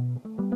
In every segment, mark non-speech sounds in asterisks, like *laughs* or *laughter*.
Thank you.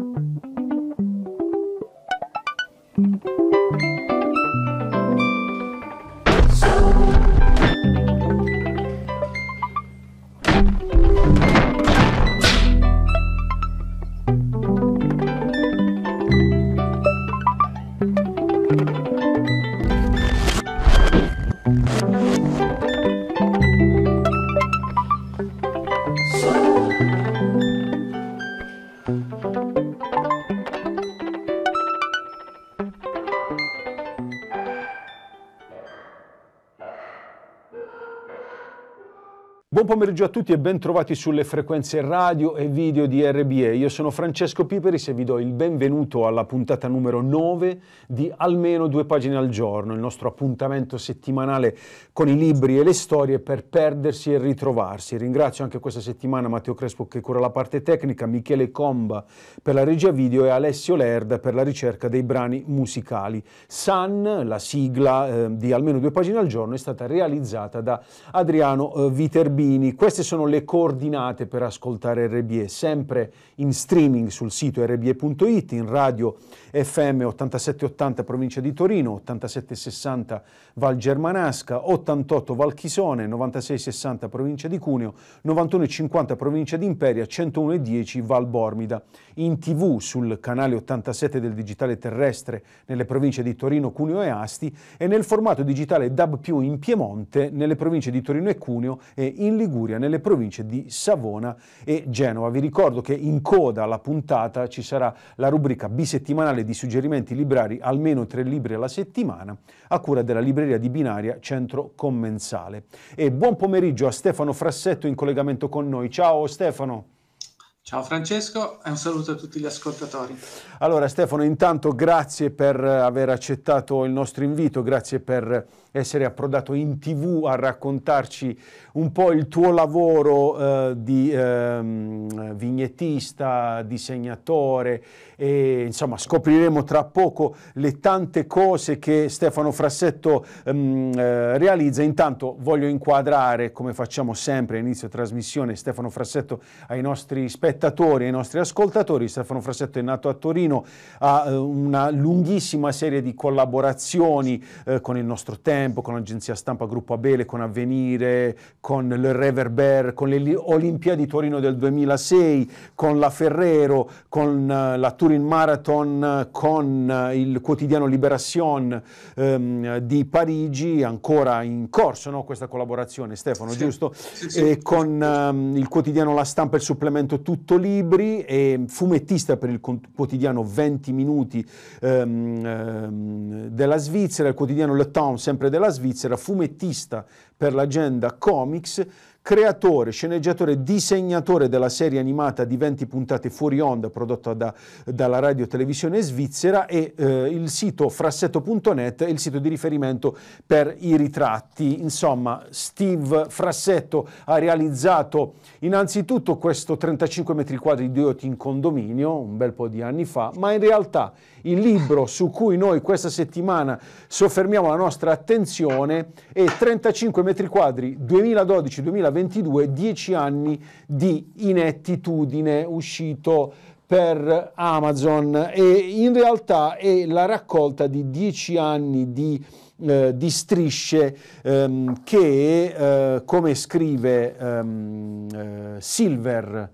pomeriggio a tutti e ben trovati sulle frequenze radio e video di RBE. Io sono Francesco Piperis e vi do il benvenuto alla puntata numero 9 di Almeno due pagine al giorno, il nostro appuntamento settimanale con i libri e le storie per perdersi e ritrovarsi. Ringrazio anche questa settimana Matteo Crespo che cura la parte tecnica, Michele Comba per la regia video e Alessio Lerda per la ricerca dei brani musicali. San, la sigla eh, di Almeno due pagine al giorno, è stata realizzata da Adriano eh, Viterbini quindi queste sono le coordinate per ascoltare RBE, sempre in streaming sul sito rbe.it, in radio FM 8780 provincia di Torino, 8760 Val Germanasca, 88 Val Chisone, 9660 provincia di Cuneo, 9150 provincia di Imperia, 10110 Val Bormida. In tv sul canale 87 del digitale terrestre nelle province di Torino, Cuneo e Asti e nel formato digitale DAB+, in Piemonte, nelle province di Torino e Cuneo e in Liguria Liguria nelle province di Savona e Genova. Vi ricordo che in coda alla puntata ci sarà la rubrica bisettimanale di suggerimenti librari almeno tre libri alla settimana a cura della libreria di Binaria Centro Commensale. E buon pomeriggio a Stefano Frassetto in collegamento con noi. Ciao Stefano! Ciao Francesco e un saluto a tutti gli ascoltatori. Allora Stefano, intanto grazie per aver accettato il nostro invito, grazie per essere approdato in tv a raccontarci un po' il tuo lavoro eh, di eh, vignettista, disegnatore e insomma scopriremo tra poco le tante cose che Stefano Frassetto ehm, eh, realizza. Intanto voglio inquadrare, come facciamo sempre a inizio trasmissione, Stefano Frassetto ai nostri spettatori spettatori, ai nostri ascoltatori. Stefano Frassetto è nato a Torino, ha eh, una lunghissima serie di collaborazioni eh, con il nostro tempo, con l'agenzia stampa Gruppo Abele, con Avvenire, con Le Reverber, con le Olimpiadi Torino del 2006, con la Ferrero, con eh, la Turin Marathon, con eh, il quotidiano Liberation ehm, di Parigi, ancora in corso no, questa collaborazione, Stefano, sì. giusto? Sì, sì. con ehm, il quotidiano La Stampa, il supplemento Tutti Sottolibri e fumettista per il quotidiano 20 minuti ehm, ehm, della Svizzera, il quotidiano Le Town sempre della Svizzera, fumettista per l'agenda Comics, creatore, sceneggiatore, disegnatore della serie animata di 20 puntate fuori onda prodotta da, dalla radio televisione svizzera e eh, il sito frassetto.net è il sito di riferimento per i ritratti. Insomma, Steve Frassetto ha realizzato innanzitutto questo 35 metri quadri di Oti in condominio un bel po' di anni fa, ma in realtà il libro su cui noi questa settimana soffermiamo la nostra attenzione è 35 metri quadri 2012-2022, 10 anni di inettitudine, uscito per Amazon e in realtà è la raccolta di 10 anni di eh, di strisce ehm, che, eh, come scrive ehm, eh, Silver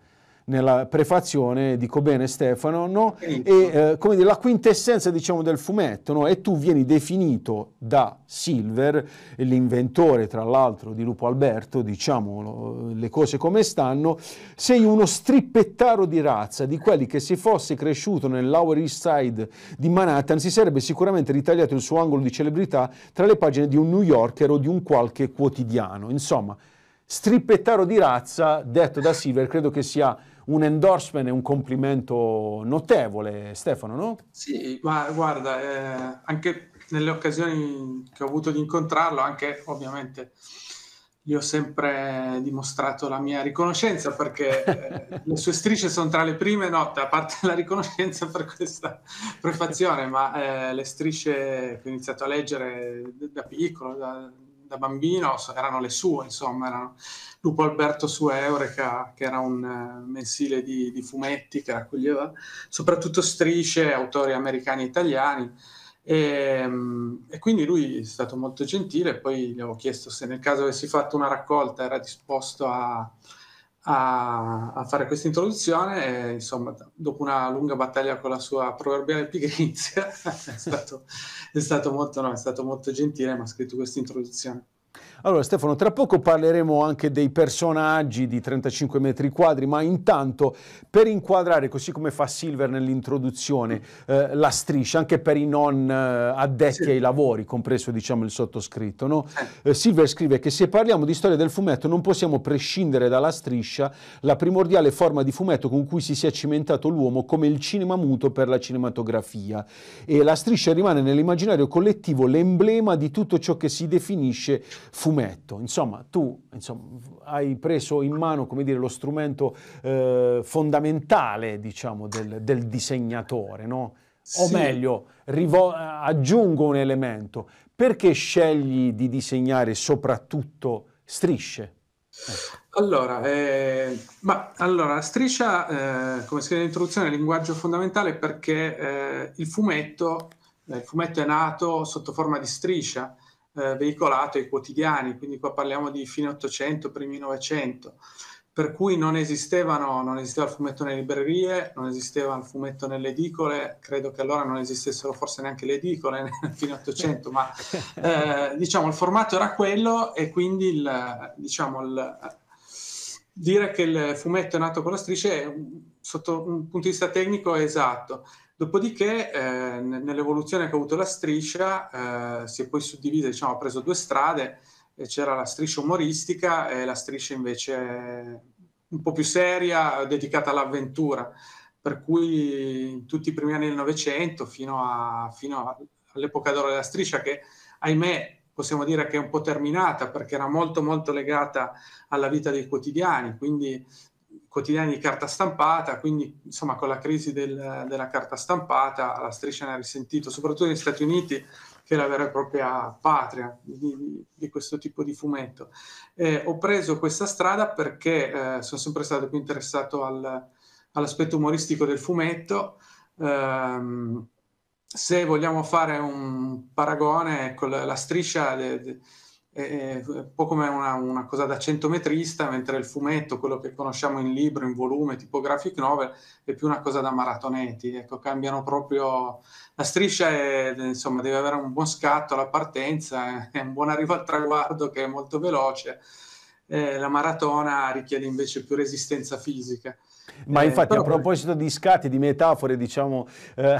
nella prefazione, dico bene Stefano, no? e eh, come dire, la quintessenza diciamo, del fumetto, no? e tu vieni definito da Silver, l'inventore tra l'altro di Lupo Alberto, diciamo le cose come stanno, sei uno strippettaro di razza, di quelli che se fosse cresciuto nel Lower East Side di Manhattan si sarebbe sicuramente ritagliato il suo angolo di celebrità tra le pagine di un New Yorker o di un qualche quotidiano, insomma. Strippettaro di razza, detto da Silver, credo che sia un endorsement e un complimento notevole, Stefano, no? Sì, ma guarda, eh, anche nelle occasioni che ho avuto di incontrarlo, anche ovviamente gli ho sempre dimostrato la mia riconoscenza perché eh, *laughs* le sue strisce sono tra le prime note, a parte la riconoscenza per questa prefazione, ma eh, le strisce che ho iniziato a leggere da piccolo, da, da bambino, erano le sue, insomma, erano Lupo Alberto su Eureka, che era un eh, mensile di, di fumetti che raccoglieva soprattutto strisce, autori americani e italiani. E, ehm, e, quindi lui è stato molto gentile. Poi gli ho chiesto se nel caso avessi fatto una raccolta era disposto a, a, a fare questa introduzione. E, insomma, dopo una lunga battaglia con la sua proverbiale pigrizia, *laughs* è, stato, è, stato molto, no, è stato molto gentile. Mi ha scritto questa introduzione. Allora Stefano, tra poco parleremo anche dei personaggi di 35 metri quadri, ma intanto per inquadrare, così come fa Silver nell'introduzione, eh, la striscia, anche per i non eh, addetti sì. ai lavori, compreso diciamo il sottoscritto, no? eh, Silver scrive che se parliamo di storia del fumetto non possiamo prescindere dalla striscia, la primordiale forma di fumetto con cui si sia cimentato l'uomo come il cinema muto per la cinematografia e la striscia rimane nell'immaginario collettivo l'emblema di tutto ciò che si definisce fumetto fumetto. Insomma, tu insomma, hai preso in mano dire, lo strumento eh, fondamentale diciamo, del, del, disegnatore, no? Sì. O meglio, rivo- aggiungo un elemento. Perché scegli di disegnare soprattutto strisce? Ecco. Allora, eh, ma, allora, striscia, eh, come si chiede nell'introduzione, è il linguaggio fondamentale perché eh, il fumetto eh, il fumetto è nato sotto forma di striscia eh, veicolato ai quotidiani, quindi qua parliamo di fine 800, primi 900, per cui non, non esisteva il fumetto nelle librerie, non esisteva il fumetto nelle edicole, credo che allora non esistessero forse neanche le edicole *laughs* nel fine 800, ma *laughs* eh, diciamo il formato era quello e quindi il, diciamo, il, dire che il fumetto è nato con la striscia è, sotto un punto di vista tecnico è esatto, Dopodiché, eh, nell'evoluzione che ha avuto la striscia, eh, si è poi suddivisa, diciamo, ha preso due strade, c'era la striscia umoristica e la striscia invece eh, un po' più seria, dedicata all'avventura. Per cui in tutti i primi anni del Novecento, fino, a, fino all'epoca d'oro della striscia, che ahimè possiamo dire che è un po' terminata perché era molto molto legata alla vita dei quotidiani, quindi quotidiani di carta stampata, quindi insomma con la crisi del, della carta stampata la striscia ne ha risentito, soprattutto negli Stati Uniti che è la vera e propria patria di, di questo tipo di fumetto. Eh, ho preso questa strada perché eh, sono sempre stato più interessato al, all'aspetto umoristico del fumetto. Eh, se vogliamo fare un paragone, ecco, la, la striscia... De, de, è un po' come una, una, cosa da centometrista, mentre il fumetto, quello che conosciamo in libro, in volume, tipo graphic novel, è più una cosa da maratoneti, ecco, cambiano proprio la striscia, è, insomma, deve avere un buon scatto alla partenza, *laughs* è un buon arrivo al traguardo che è molto veloce, eh, la maratona richiede invece più resistenza fisica. Ma eh, infatti però... a proposito di scatti, di metafore, diciamo, eh,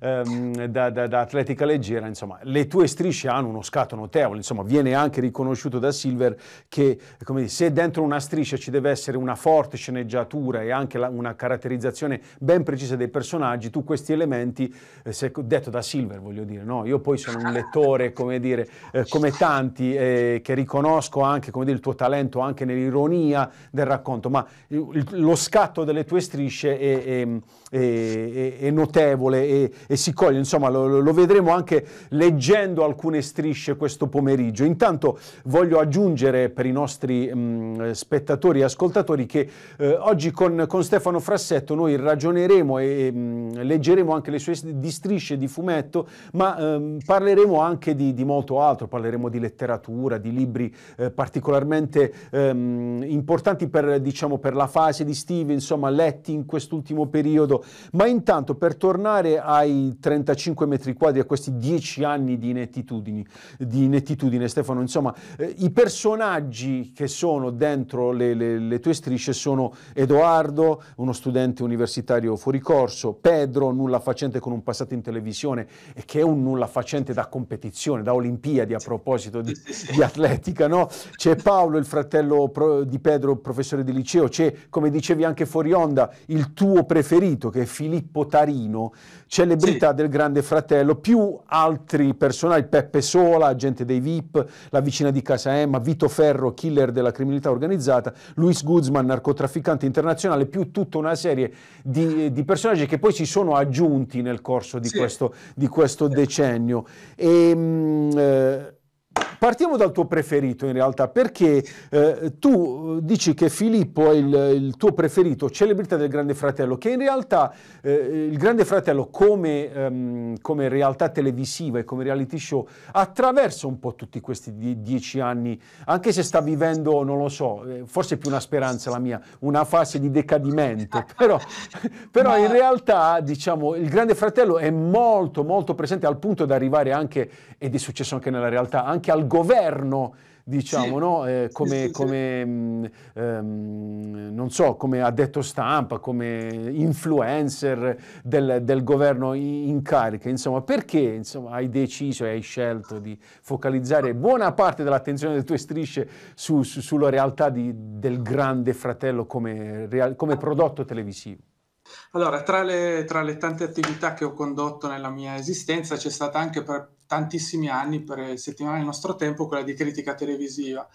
ehm, da, da, da, atletica leggera, insomma, le tue strisce hanno uno scatto notevole, insomma, viene anche riconosciuto da Silver che dire, se dentro una striscia ci deve essere una forte sceneggiatura e anche la, una caratterizzazione ben precisa dei personaggi, tu questi elementi, eh, se, detto da Silver voglio dire, no? io poi sono un lettore come, dire, eh, come tanti eh, che riconosco anche dire, il tuo talento anche nell'ironia del racconto, ma il, lo scatto delle tue strisce è, è, è, è notevole e, si coglie. Insomma, lo, lo, vedremo anche leggendo alcune strisce questo pomeriggio. Intanto voglio aggiungere per i nostri mh, mm, spettatori e ascoltatori che eh, oggi con, con, Stefano Frassetto noi ragioneremo e mh, mm, leggeremo anche le sue di strisce di fumetto, ma mh, ehm, parleremo anche di, di, molto altro, parleremo di letteratura, di libri eh, particolarmente ehm, importanti per, diciamo, per la fase di Steve, insomma, insomma, letti in quest'ultimo periodo. Ma intanto per tornare ai 35 metri quadri, a questi 10 anni di inettitudini, di inettitudine Stefano, insomma, eh, i personaggi che sono dentro le, le, le tue strisce sono Edoardo, uno studente universitario fuori corso, Pedro, nulla facente con un passato in televisione e che è un nulla facente da competizione, da Olimpiadi a proposito di, di atletica, no? C'è Paolo, il fratello pro, di Pedro, professore di liceo, c'è, come dicevi, anche fuori Rionda, il tuo preferito, che è Filippo Tarino, celebrità sì. del Grande Fratello, più altri personaggi, Peppe Sola, agente dei VIP, la vicina di Casa Emma, Vito Ferro, killer della criminalità organizzata, Luis Guzman, narcotrafficante internazionale, più tutta una serie di, di personaggi che poi si sono aggiunti nel corso di sì. questo, di questo sì. decennio. E, ehm, mh, eh, partiamo dal tuo preferito in realtà, perché eh, tu eh, dici che Filippo è il, il, tuo preferito, celebrità del Grande Fratello, che in realtà eh, il Grande Fratello come, ehm, come, realtà televisiva e come reality show attraversa un po' tutti questi die- dieci anni, anche se sta vivendo, non lo so, eh, forse è più una speranza la mia, una fase di decadimento, *laughs* però, però Ma... in realtà diciamo il Grande Fratello è molto molto presente al punto da arrivare anche, ed è successo anche nella realtà, anche anche al governo diciamo, sì, no? eh, come, sì, sì, come mh, mm, ehm, non so, come addetto stampa, come influencer del, del governo in carica, insomma, perché insomma, hai deciso e hai scelto di focalizzare buona parte dell'attenzione delle tue strisce su, su, sulla realtà di, del grande fratello come, real, come prodotto televisivo? Allora, tra le, tra le tante attività che ho condotto nella mia esistenza c'è stata anche per, tantissimi anni, per settimana del nostro tempo, quella di critica televisiva.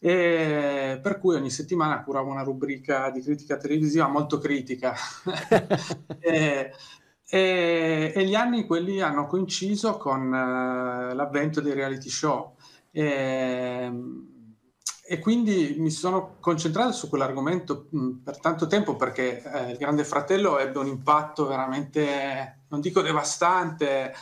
E per cui ogni settimana curavo una rubrica di critica televisiva molto critica. *laughs* e, e, e, gli anni quelli hanno coinciso con uh, l'avvento dei reality show. E, e quindi mi sono concentrato su quell'argomento mh, mm, per tanto tempo perché eh, il Grande Fratello ebbe un impatto veramente, non dico devastante,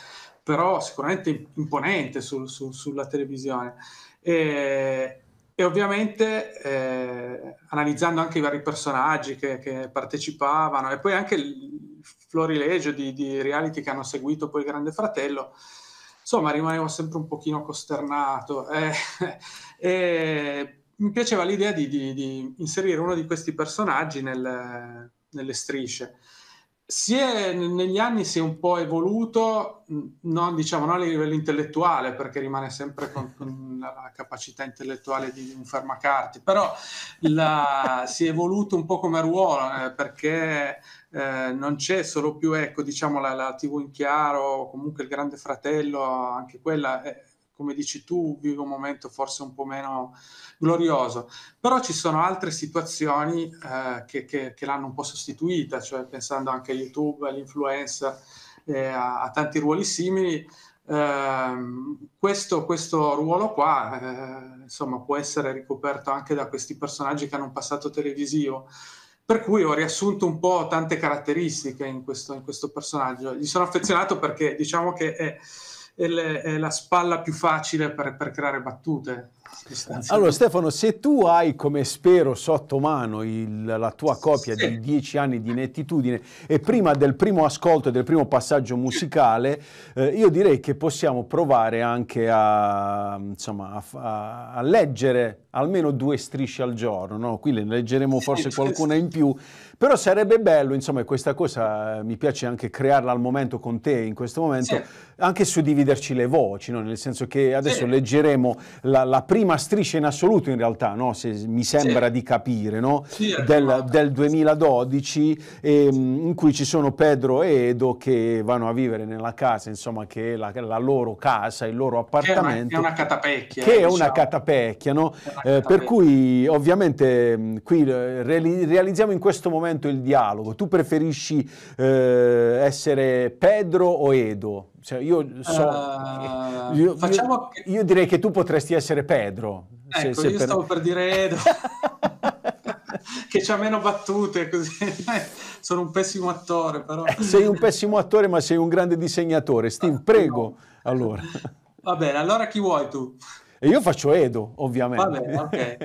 però sicuramente imponente su, su, sulla televisione. E, e ovviamente eh, analizzando anche i vari personaggi che, che, partecipavano e poi anche il florilegio di, di, reality che hanno seguito poi Grande Fratello, insomma rimanevo sempre un pochino costernato. Eh, *laughs* eh, mi piaceva l'idea di, di, di, inserire uno di questi personaggi nel, nelle strisce si è, negli anni si è un po' evoluto, non, diciamo, non a livello intellettuale, perché rimane sempre con, con la capacità intellettuale di un fermacarti, però la, si è evoluto un po' come ruolo, eh, perché eh, non c'è solo più ecco, diciamo, la, la TV in chiaro, comunque il Grande Fratello, anche quella è, eh, come dici tu, vive un momento forse un po' meno glorioso, però ci sono altre situazioni eh, che, che, che, l'hanno un po' sostituita, cioè pensando anche a YouTube, all'influenza, eh, a, a, tanti ruoli simili, eh, questo, questo, ruolo qua eh, insomma, può essere ricoperto anche da questi personaggi che hanno un passato televisivo. Per cui ho riassunto un po' tante caratteristiche in questo, in questo personaggio. Gli sono affezionato perché diciamo che è, la spalla più facile per, per creare battute. Allora Stefano, se tu hai, come spero, sotto mano il, la tua copia sì. di dieci anni di inettitudine e prima del primo ascolto e del primo passaggio musicale, eh, io direi che possiamo provare anche a, insomma, a, a leggere almeno due strisce al giorno, no? qui le leggeremo forse qualcuna in più, però sarebbe bello, insomma, questa cosa eh, mi piace anche crearla al momento con te, in questo momento, sì. anche suddividerci le voci, no? nel senso che adesso sì. leggeremo la, la prima prima striscia in assoluto in realtà, no? se mi sembra sì. di capire, no? sì, del, del, 2012 eh, in cui ci sono Pedro e Edo che vanno a vivere nella casa, insomma che è la, la loro casa, il loro appartamento. Che è una, catapecchia. Che è una diciamo. catapecchia, no? Eh, per cui ovviamente mm, qui eh, realizziamo in questo momento il dialogo. Tu preferisci eh, essere Pedro o Edo? Cioè io, so, uh, io, io, io, direi che tu potresti essere Pedro. Ecco, se, se io per... stavo per dire Edo, *laughs* che c'ha meno battute, così. *laughs* sono un pessimo attore però. Eh, sei un pessimo attore ma sei un grande disegnatore. Steve, ah, prego. No. Allora. *laughs* Va bene, allora chi vuoi tu? E io faccio Edo, ovviamente. Bene, okay.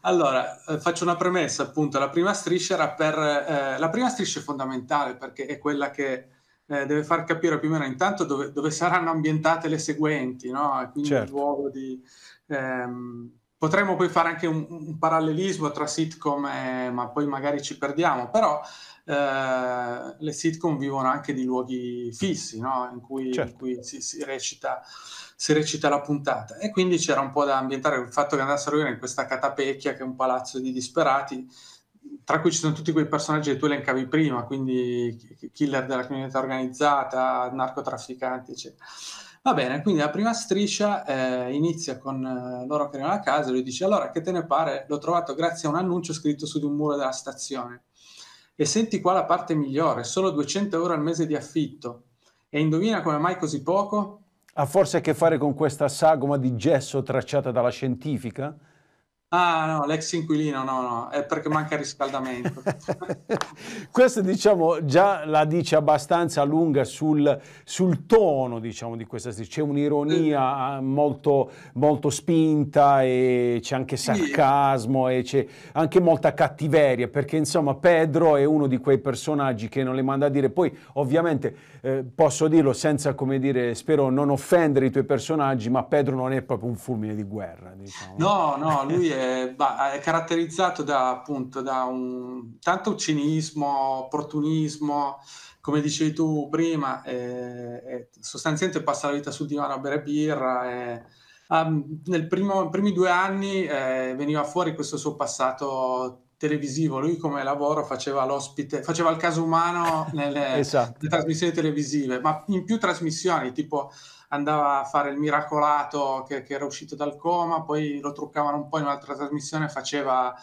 Allora, eh, faccio una premessa, appunto. La prima striscia era per... Eh, la prima striscia è fondamentale perché è quella che eh, deve far capire più o meno intanto dove, dove saranno ambientate le seguenti, no? E quindi certo. il ruolo di... Ehm, potremmo poi fare anche un, un parallelismo tra sitcom, e, ma poi magari ci perdiamo, però eh, le sitcom vivono anche di luoghi fissi, no? in cui, certo. in cui si, si, recita, si, recita, la puntata. E quindi c'era un po' da ambientare il fatto che andassero in questa catapecchia che è un palazzo di disperati, tra cui ci sono tutti quei personaggi che tu elencavi prima, quindi killer della criminalità organizzata, narcotrafficanti, eccetera. Va bene, quindi la prima striscia eh, inizia con eh, loro che arrivano a casa e lui dice allora che te ne pare? L'ho trovato grazie a un annuncio scritto su di un muro della stazione. E senti qua la parte migliore, solo 200 euro al mese di affitto. E indovina come mai così poco? Ha forse a che fare con questa sagoma di gesso tracciata dalla scientifica? Ah no, l'ex inquilino no, no, è perché manca il riscaldamento. *laughs* Questo diciamo già la dice abbastanza lunga sul, sul tono diciamo, di questa serie, c'è un'ironia sì. Ah, molto, molto, spinta e c'è anche sarcasmo sì. e c'è anche molta cattiveria perché insomma Pedro è uno di quei personaggi che non le manda a dire, poi ovviamente eh, posso dirlo senza come dire, spero non offendere i tuoi personaggi, ma Pedro non è proprio un fulmine di guerra. Diciamo. No, no, lui è eh, bah, è caratterizzato da, appunto, da un, tanto cinismo, opportunismo, come dicevi tu prima, eh, eh sostanzialmente passa la vita sul divano a bere birra. Eh, um, ah, mm, nei primi due anni eh, veniva fuori questo suo passato televisivo, lui come lavoro faceva l'ospite, faceva il caso umano *laughs* nelle, esatto. nelle trasmissioni televisive, ma in più trasmissioni, tipo andava a fare il miracolato che, che, era uscito dal coma, poi lo truccavano un po' in un'altra trasmissione, faceva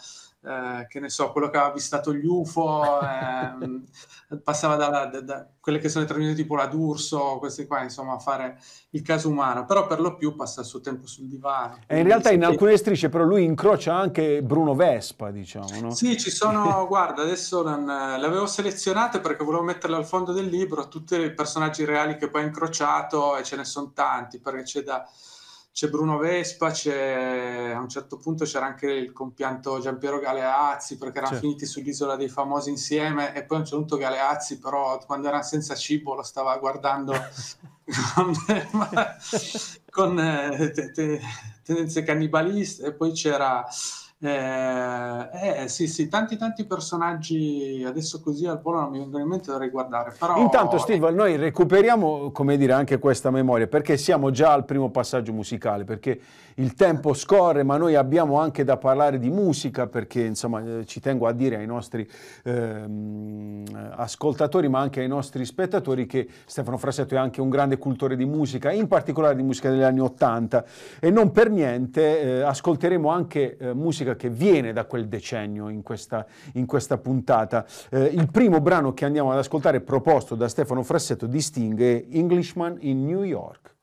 eh, che ne so, quello che aveva visitato gli UFO, ehm, *laughs* passava dalla, da, da, quelle che sono le termini tipo la d'urso, questi qua, insomma, a fare il caso umano, però per lo più passa il suo tempo sul divano. E eh, in realtà in alcune strisce però lui incrocia anche Bruno Vespa, diciamo, no? Sì, ci sono, *laughs* guarda, adesso non, eh, l'avevo selezionate perché volevo metterle al fondo del libro, tutti i personaggi reali che poi ha incrociato e ce ne sono tanti, perché c'è da c'è Bruno Vespa, c'è, a un certo punto c'era anche il compianto Giampiero Galeazzi perché erano certo. finiti sull'isola dei famosi insieme e poi a un certo punto Galeazzi però quando era senza cibo lo stava guardando con, *laughs* con eh, te, te, tendenze cannibaliste e poi c'era eh, eh, sì, sì, tanti tanti personaggi adesso così al polo non mi vengono in mente da riguardare. Però... Intanto, Steve, noi recuperiamo come dire anche questa memoria perché siamo già al primo passaggio musicale. Perché il tempo scorre, ma noi abbiamo anche da parlare di musica perché insomma eh, ci tengo a dire ai nostri eh, ascoltatori, ma anche ai nostri spettatori, che Stefano Frassetto è anche un grande cultore di musica, in particolare di musica degli anni Ottanta. E non per niente eh, ascolteremo anche eh, musica musica che viene da quel decennio in questa, in questa puntata. Eh, il primo brano che andiamo ad ascoltare proposto da Stefano Frassetto di Sting è Englishman in New York.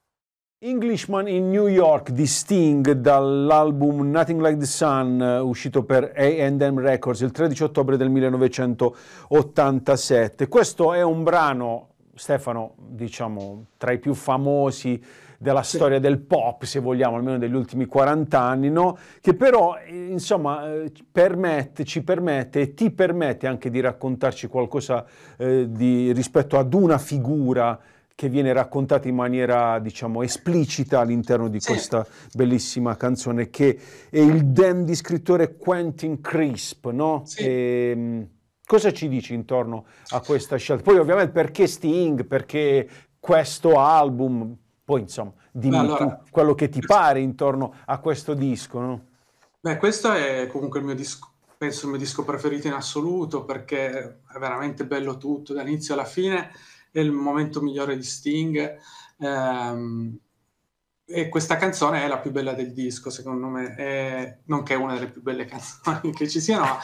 Englishman in New York di Sting dall'album Nothing Like the Sun eh, uscito per AM Records il 13 ottobre del 1987. Questo è un brano, Stefano, diciamo tra i più famosi della sì. storia del pop, se vogliamo, almeno degli ultimi 40 anni, no? che però eh, insomma eh, permette, ci permette e ti permette anche di raccontarci qualcosa eh, di, rispetto ad una figura che viene raccontata in maniera diciamo esplicita all'interno di sì. questa bellissima canzone che è il di scrittore Quentin Crisp, no? Sì. E, ehm, cosa ci dici intorno a questa scelta? Poi ovviamente perché Sting, perché questo album, poi insomma, dimmi allora, tu quello che ti pare intorno a questo disco. No? Beh, questo è comunque il mio disco, penso il mio disco preferito in assoluto perché è veramente bello tutto, dall'inizio alla fine, è il momento migliore di Sting. Ehm, e questa canzone è la più bella del disco, secondo me, è, nonché una delle più belle *laughs* canzoni che ci siano,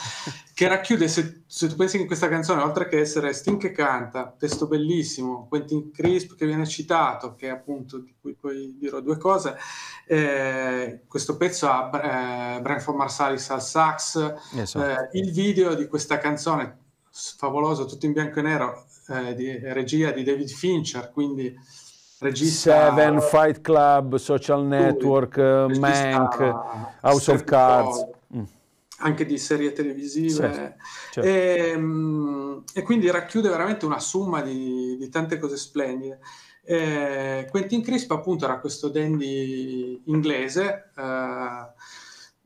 che racchiude, se, se, tu pensi che questa canzone, oltre che essere Sting che canta, testo bellissimo, Quentin Crisp che viene citato, che appunto di cui poi dirò due cose, eh, questo pezzo ha eh, Branford Marsalis al sax, esatto. eh, il video di questa canzone, favoloso, tutto in bianco e nero, eh, di regia di David Fincher, quindi Regista, Seven, Fight Club, Social Network, lui, eh, Mank, House of Cards. Mm. Anche di serie televisive. Sì, certo. e, ehm, e, quindi racchiude veramente una somma di, di tante cose splendide. Eh, Quentin Crisp appunto era questo dandy inglese eh,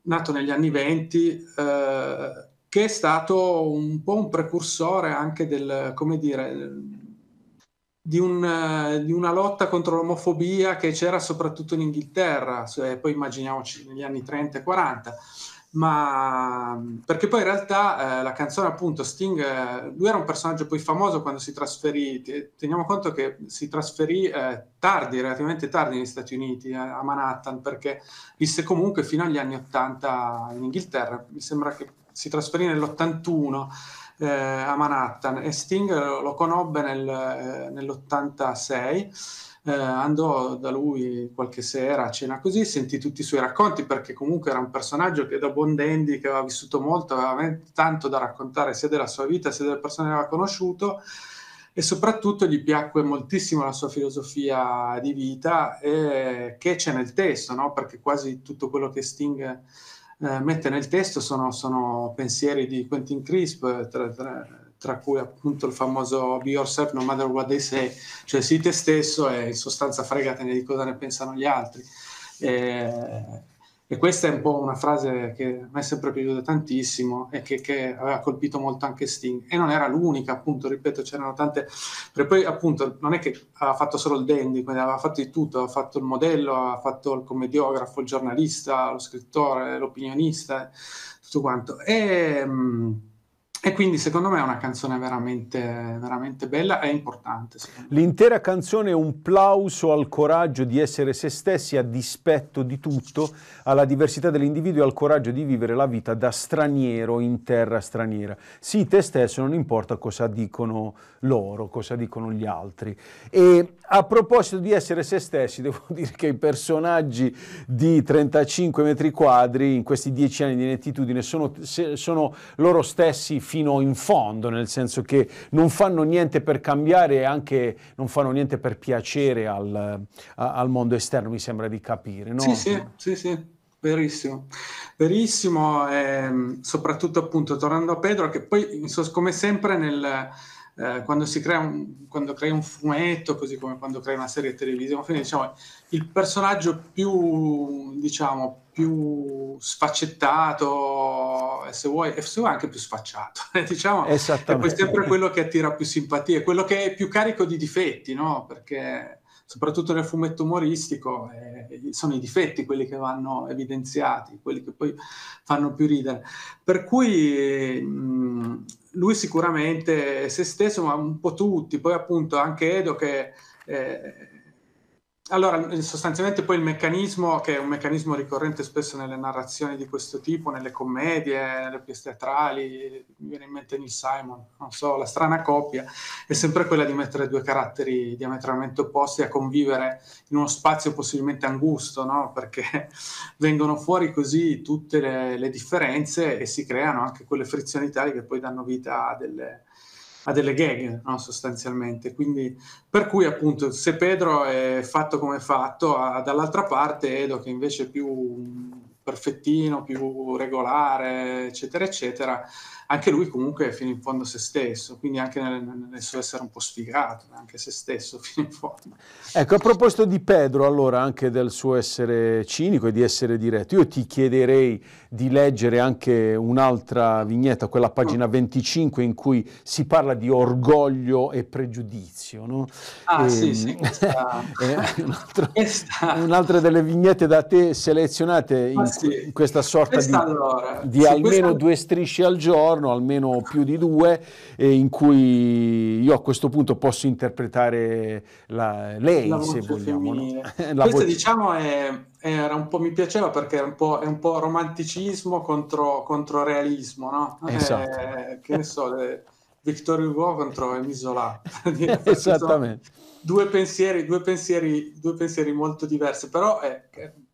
nato negli anni venti, eh, che è stato un po' un precursore anche del, come dire, di, un, eh, di, una lotta contro l'omofobia che c'era soprattutto in Inghilterra, eh, poi immaginiamoci negli anni 30 e 40, ma perché poi in realtà eh, la canzone appunto Sting, eh, lui era un personaggio poi famoso quando si trasferì, teniamo conto che si trasferì eh, tardi, relativamente tardi negli Stati Uniti, eh, a Manhattan, perché visse comunque fino agli anni 80 in Inghilterra, mi sembra che si trasferì nell'81 eh, a Manhattan e Sting lo conobbe nel, eh, nell'86. Eh, andò da lui qualche sera a cena così, sentì tutti i suoi racconti perché comunque era un personaggio che da buon dandy, che aveva vissuto molto, aveva tanto da raccontare sia della sua vita sia delle persone che aveva conosciuto e soprattutto gli piacque moltissimo la sua filosofia di vita eh, che c'è nel testo, no? perché quasi tutto quello che Sting eh, mette nel testo sono, sono, pensieri di Quentin Crisp, tra, tra, tra, cui appunto il famoso Be Yourself, No Matter What They Say, cioè sii te stesso e in sostanza fregatene di cosa ne pensano gli altri. Eh, e questa è un po' una frase che a me è sempre piaciuta tantissimo e che, che, aveva colpito molto anche Sting. E non era l'unica, appunto, ripeto, c'erano tante... Perché poi, appunto, non è che aveva fatto solo il dandy, quindi aveva fatto di tutto, aveva fatto il modello, aveva fatto il commediografo, il giornalista, lo scrittore, l'opinionista, tutto quanto. E... Ehm, Mh, e quindi secondo me è una canzone veramente, veramente bella e importante. L'intera canzone è un plauso al coraggio di essere se stessi a dispetto di tutto, alla diversità dell'individuo e al coraggio di vivere la vita da straniero in terra straniera. Sì, te stesso, non importa cosa dicono loro, cosa dicono gli altri. E a proposito di essere se stessi, *laughs* devo dire che i personaggi di 35 metri quadri in questi dieci anni di inettitudine sono, sono, loro stessi fino in fondo, nel senso che non fanno niente per cambiare e anche non fanno niente per piacere al, al mondo esterno, mi sembra di capire. No? Sì, sì, sì, sì. Verissimo, verissimo, ehm, soprattutto appunto tornando a Pedro, che poi so, come sempre nel, eh, quando, si crea un, quando crei un fumetto, così come quando crei una serie televisiva, diciamo, il personaggio più, diciamo, più sfaccettato, se vuoi, e se vuoi anche più sfacciato, *laughs* diciamo, è sempre quello che attira più simpatia, quello che è più carico di difetti, no? Perché soprattutto nel fumetto umoristico, eh, sono i difetti quelli che vanno evidenziati, quelli che poi fanno più ridere. Per cui mh, mm, lui sicuramente se stesso, ma un po' tutti, poi appunto anche Edo che eh, allora, sostanzialmente poi il meccanismo, che è un meccanismo ricorrente spesso nelle narrazioni di questo tipo, nelle commedie, nelle pièce teatrali, mi viene in mente Neil Simon, non so, la strana coppia, è sempre quella di mettere due caratteri diametralmente opposti a convivere in uno spazio possibilmente angusto, no? perché *laughs* vengono fuori così tutte le, le differenze e si creano anche quelle frizioni tali che poi danno vita a delle, a delle gag no? sostanzialmente. Quindi, per cui appunto se Pedro è fatto come è fatto, a, dall'altra parte Edo che invece è più perfettino, più regolare, eccetera, eccetera, anche lui comunque è fino in fondo se stesso, quindi anche nel, nel suo essere un po' sfigato, anche se stesso *laughs* fino in fondo. Ecco, a proposito di Pedro, allora anche del suo essere cinico e di essere diretto, io ti chiederei di leggere anche un'altra vignetta, quella pagina 25 in cui si parla di orgoglio e pregiudizio, no? Ah, e, sì, ehm, sì, questa... *laughs* Eh, un'altra, questa... un'altra, delle vignette da te selezionate in, ah, sì. in questa sorta questa di, allora. di sì, almeno questa... due strisce al giorno giorno, almeno più di due, eh, in cui io a questo punto posso interpretare la, lei, la se vogliamo. No? *laughs* Questo diciamo è, un po', mi piaceva perché un è un po', romanticismo contro, contro realismo, no? Eh, esatto. Eh, che ne so, le, eh, Victor Hugo contro Emisola. *laughs* *laughs* Esattamente. Due pensieri, due, pensieri, due pensieri molto diversi, però è,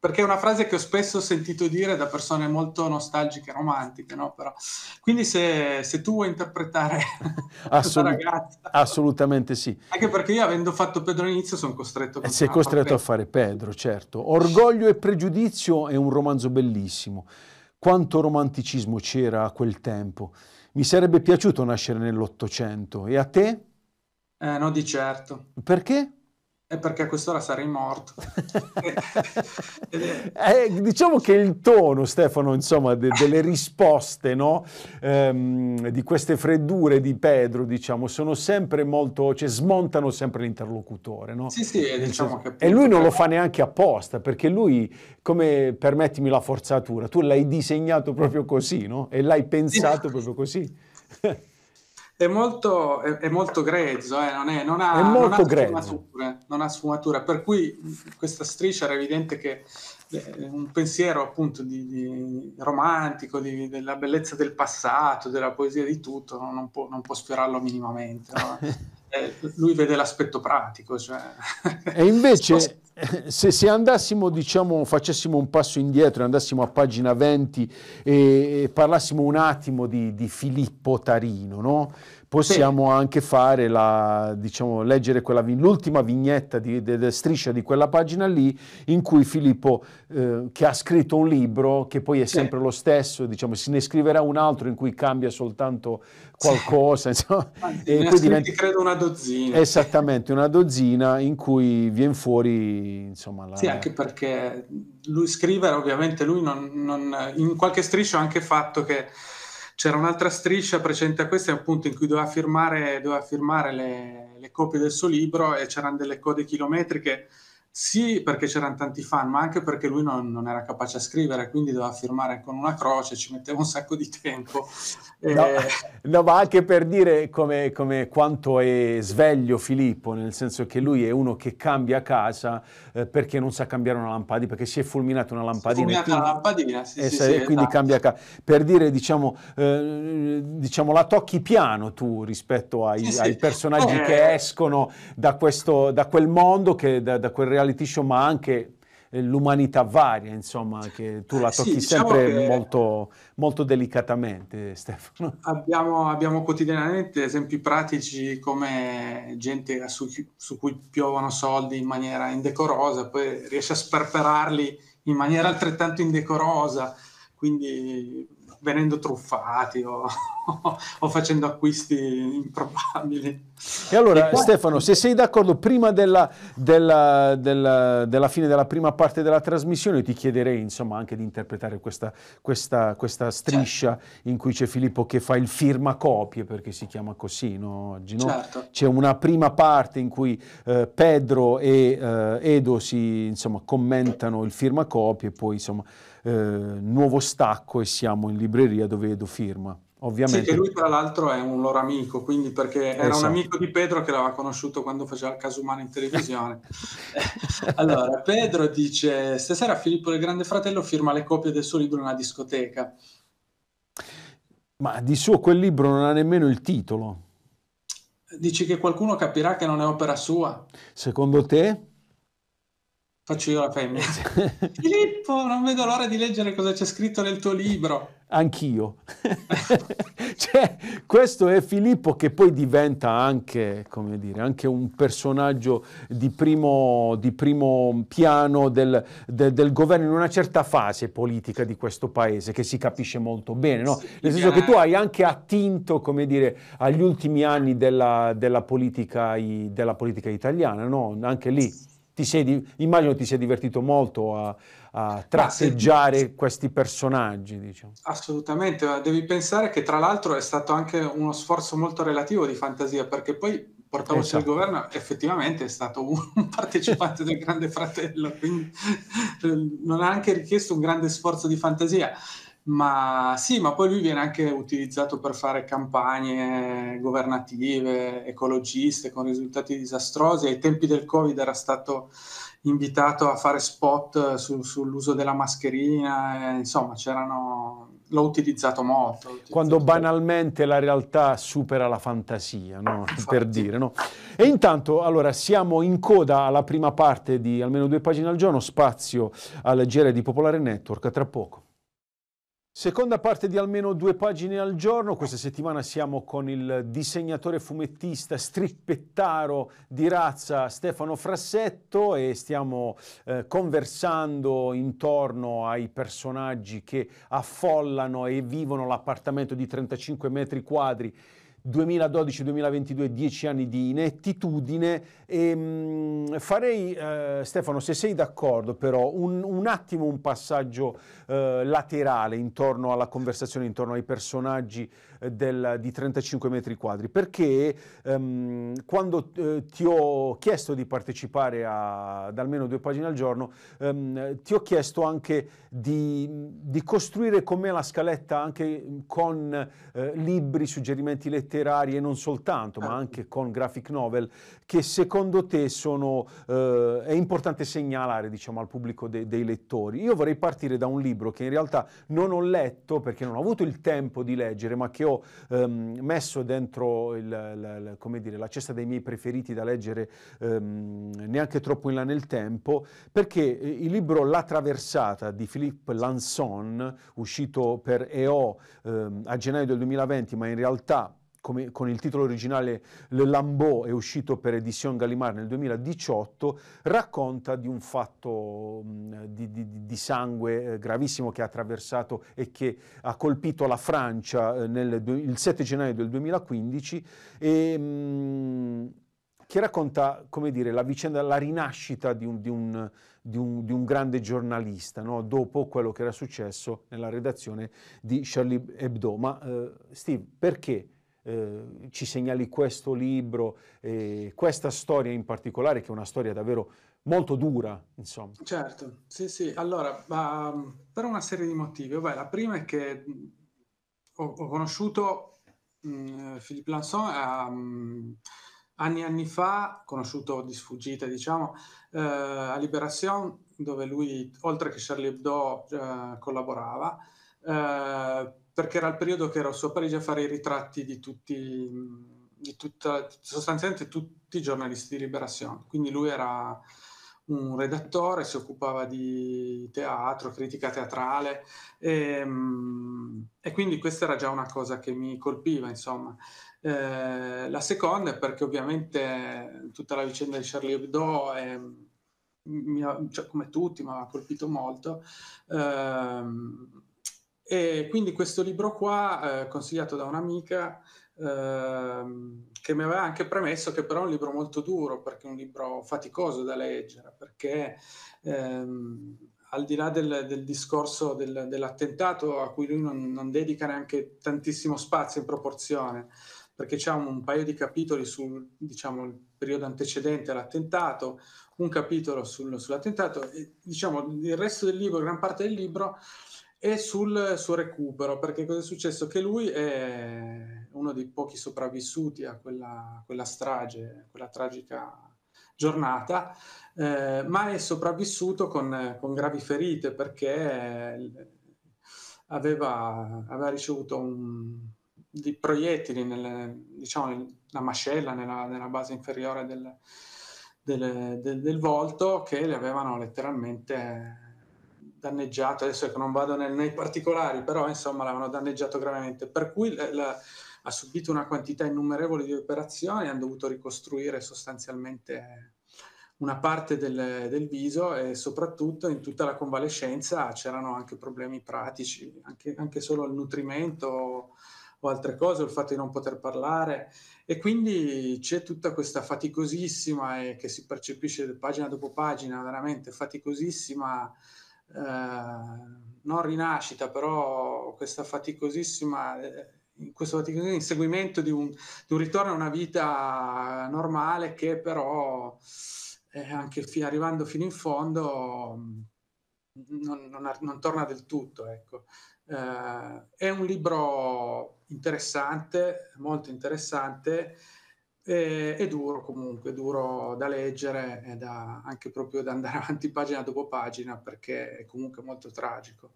perché è una frase che ho spesso sentito dire da persone molto nostalgiche, romantiche, no? Però, quindi se, se, tu vuoi interpretare *laughs* Assolut- ragazza... Assolutamente sì. Anche perché io avendo fatto Pedro all'inizio sono costretto a... Eh, sei costretto a fare Pedro, certo. Orgoglio e pregiudizio è un romanzo bellissimo. Quanto romanticismo c'era a quel tempo. Mi sarebbe piaciuto nascere nell'Ottocento. E a te? Eh, no, di certo. Perché? è perché a quest'ora sarei morto. *laughs* eh, diciamo che il tono, Stefano, insomma, de- delle risposte no? ehm, di queste freddure di Pedro, diciamo, sono sempre molto, cioè smontano sempre l'interlocutore. No? Sì, sì, diciamo che... E lui non lo fa neanche apposta, perché lui, come permettimi la forzatura, tu l'hai disegnato proprio così, no? E l'hai pensato proprio così. *laughs* è molto, è, è molto grezzo, eh, non, è, non, ha, è non, ha sfumature, non, ha, sfumature, per cui questa striscia era evidente che eh, un pensiero appunto di, di romantico, di, della bellezza del passato, della poesia di tutto, non, può, non può sfiorarlo minimamente. No? *laughs* eh, lui vede l'aspetto pratico. Cioè, e invece... *laughs* Eh, se, se, andassimo, diciamo, facessimo un passo indietro andassimo a pagina 20 e, e parlassimo un attimo di, di Filippo Tarino, no? possiamo sì. anche fare la, diciamo, leggere quella, l'ultima vignetta della striscia di quella pagina lì in cui Filippo, eh, che ha scritto un libro, che poi è sempre sì. lo stesso, diciamo, se ne scriverà un altro in cui cambia soltanto qualcosa. Sì. Insomma, Anzi, e poi diventa... credo una dozzina. Esattamente, una dozzina in cui viene fuori insomma... La... Sì, anche perché lui scrivere, ovviamente lui non, non, in qualche striscia ho anche fatto che c'era un'altra striscia precedente a questa, appunto in cui doveva firmare, doveva firmare le, le, copie del suo libro e c'erano delle code chilometriche sì, perché c'erano tanti fan, ma anche perché lui non, non era capace a scrivere, quindi doveva firmare con una croce, ci metteva un sacco di tempo. *laughs* No, eh, no, ma anche per dire come, come quanto è sveglio Filippo, nel senso che lui è uno che cambia casa eh, perché non sa cambiare una lampadina, perché si è fulminata una lampadina. fulminata una lampadina, sì, eh, e sì, sì, quindi esatto. cambia ca- per dire, diciamo, eh, diciamo, la tocchi piano tu rispetto ai, sì, ai personaggi eh. che escono da, questo, da, quel mondo, che, da, da quel reality show, ma anche eh, l'umanità varia, insomma, che tu la tocchi sì, diciamo sempre molto, molto, delicatamente, *laughs* Stefano. Abbiamo, abbiamo, quotidianamente esempi pratici come gente su, su cui piovono soldi in maniera indecorosa, poi riesce a sperperarli in maniera altrettanto indecorosa quindi venendo truffati o, *laughs* o facendo acquisti improbabili. E allora, e qua... Stefano, se sei d'accordo, prima della, della, della, della, fine della prima parte della trasmissione, ti chiederei insomma anche di interpretare questa, questa, questa certo. striscia certo. in cui c'è Filippo che fa il firmacopie, perché si chiama così no? oggi. No? Certo. C'è una prima parte in cui eh, Pedro e eh, Edo si insomma, commentano il firmacopie e poi insomma eh, nuovo stacco e siamo in libreria dove Edo firma. Ovviamente. Sì, che lui tra l'altro è un loro amico, quindi perché era esatto. un amico di Pedro che l'aveva conosciuto quando faceva il caso umano in televisione. *laughs* allora, Pedro dice, stasera Filippo il Grande Fratello firma le copie del suo libro in una discoteca. Ma di suo quel libro non ha nemmeno il titolo. Dici che qualcuno capirà che non è opera sua? Secondo te? Faccio io la femmina. Eh, *laughs* Filippo, non vedo l'ora di leggere cosa c'è scritto nel tuo libro. Anch'io. *laughs* cioè, questo è Filippo che poi diventa anche, come dire, anche un personaggio di primo, di primo piano del, del, del, governo in una certa fase politica di questo paese, che si capisce molto bene. No? Sì, nel senso che tu hai anche attinto, come dire, agli ultimi anni della, della, politica, della politica, italiana, no? anche lì ti sei, immagino ti sia divertito molto a, a tratteggiare sì, questi personaggi. Diciamo. Assolutamente, devi pensare che tra l'altro è stato anche uno sforzo molto relativo di fantasia, perché poi portavoce esatto. del governo effettivamente è stato *laughs* un partecipante del Grande Fratello, quindi non ha anche richiesto un grande sforzo di fantasia. Ma sì, ma poi lui viene anche utilizzato per fare campagne governative, ecologiste, con risultati disastrosi. Ai tempi del Covid era stato invitato a fare spot su, sull'uso della mascherina, eh, insomma c'erano... L'ho utilizzato molto. utilizzato Quando banalmente la realtà supera la fantasia, no? *laughs* per dire. No? E intanto, allora, siamo in coda alla prima parte di almeno due pagine al giorno, spazio al GR di Popolare Network, tra poco. Seconda parte di almeno due pagine al giorno, questa settimana siamo con il disegnatore fumettista strippettaro di razza Stefano Frassetto e stiamo eh, conversando intorno ai personaggi che affollano e vivono l'appartamento di 35 metri quadri 2012-2022 10 anni di inettitudine e ehm, mh, farei eh, Stefano se sei d'accordo però un, un attimo un passaggio eh, laterale intorno alla conversazione intorno ai personaggi eh, del, di 35 metri quadri perché ehm, quando eh, ti ho chiesto di partecipare a, ad almeno due pagine al giorno ehm, ti ho chiesto anche di, di, costruire con me la scaletta anche mm, con eh, libri, suggerimenti letterari letterarie non soltanto, ma ah. anche con graphic novel, che secondo te sono, eh, è importante segnalare diciamo, al pubblico de- dei lettori? Io vorrei partire da un libro che in realtà non ho letto perché non ho avuto il tempo di leggere, ma che ho ehm, messo dentro il, il, il, dire, la cesta dei miei preferiti da leggere ehm, neanche troppo in là nel tempo, perché eh, il libro La traversata di Philippe Lanson, uscito per EO ehm, a gennaio del 2020, ma in realtà come, con il titolo originale Le Lambeau è uscito per Edition Gallimard nel 2018, racconta di un fatto mm, di, di, di, sangue eh, gravissimo che ha attraversato e che ha colpito la Francia eh, nel, il 7 gennaio del 2015 e, mm, che racconta dire, la vicenda, la rinascita di un, di un, di un, di un grande giornalista no? dopo quello che era successo nella redazione di Charlie Hebdo. Ma eh, Steve, perché eh, ci segnali questo libro, eh, questa storia in particolare, che è una storia davvero molto dura, insomma. Certo, sì, sì. Allora, um, per una serie di motivi. Vabbè, la prima è che ho, ho conosciuto mh, Philippe Lanson um, ehm, anni e anni fa, conosciuto di sfuggita, diciamo, uh, a Liberation, dove lui, oltre che Charlie Hebdo, uh, collaborava. Uh, perché era il periodo che ero a Parigi a fare i ritratti di tutti, di tutta, sostanzialmente tutti i giornalisti di Liberazione. Quindi lui era un redattore, si occupava di teatro, critica teatrale e, ehm, e quindi questa era già una cosa che mi colpiva, insomma. Eh, la seconda è perché ovviamente tutta la vicenda di Charlie Hebdo è, ehm, mi, cioè, come tutti mi ha colpito molto. Eh, e quindi questo libro qua, eh, consigliato da un'amica, ehm, che mi aveva anche premesso che però è un libro molto duro, perché è un libro faticoso da leggere, perché ehm, al di là del, del discorso del, dell'attentato a cui lui non, non, dedica neanche tantissimo spazio in proporzione, perché c'è un, un paio di capitoli sul diciamo, periodo antecedente all'attentato, un capitolo sul, sull'attentato, e diciamo il resto del libro, gran parte del libro e sul suo recupero, perché cosa è successo? Che lui è uno dei pochi sopravvissuti a quella, quella strage, quella tragica giornata, eh, ma è sopravvissuto con, con gravi ferite perché eh, aveva, aveva ricevuto un, di proiettili nelle, diciamo, nella mascella, nella, nella base inferiore del, del, del, del volto che le avevano letteralmente danneggiato, adesso che non vado nel, nei particolari, però insomma l'avevano danneggiato gravemente, per cui la, la, ha subito una quantità innumerevole di operazioni, hanno dovuto ricostruire sostanzialmente una parte del, del, viso e soprattutto in tutta la convalescenza c'erano anche problemi pratici, anche, anche solo il nutrimento o, o altre cose, il fatto di non poter parlare e quindi c'è tutta questa faticosissima e che si percepisce pagina dopo pagina, veramente faticosissima eh, non rinascita, però questa faticosissima, eh, questo faticosissimo inseguimento di un, di un, ritorno a una vita normale che però, eh, anche fi, arrivando fino in fondo, mm, non, non, non torna del tutto. Ecco. Eh, è un libro interessante, molto interessante. E, eh, è duro comunque, duro da leggere e da, anche proprio da andare *laughs* avanti pagina dopo pagina perché è comunque molto tragico.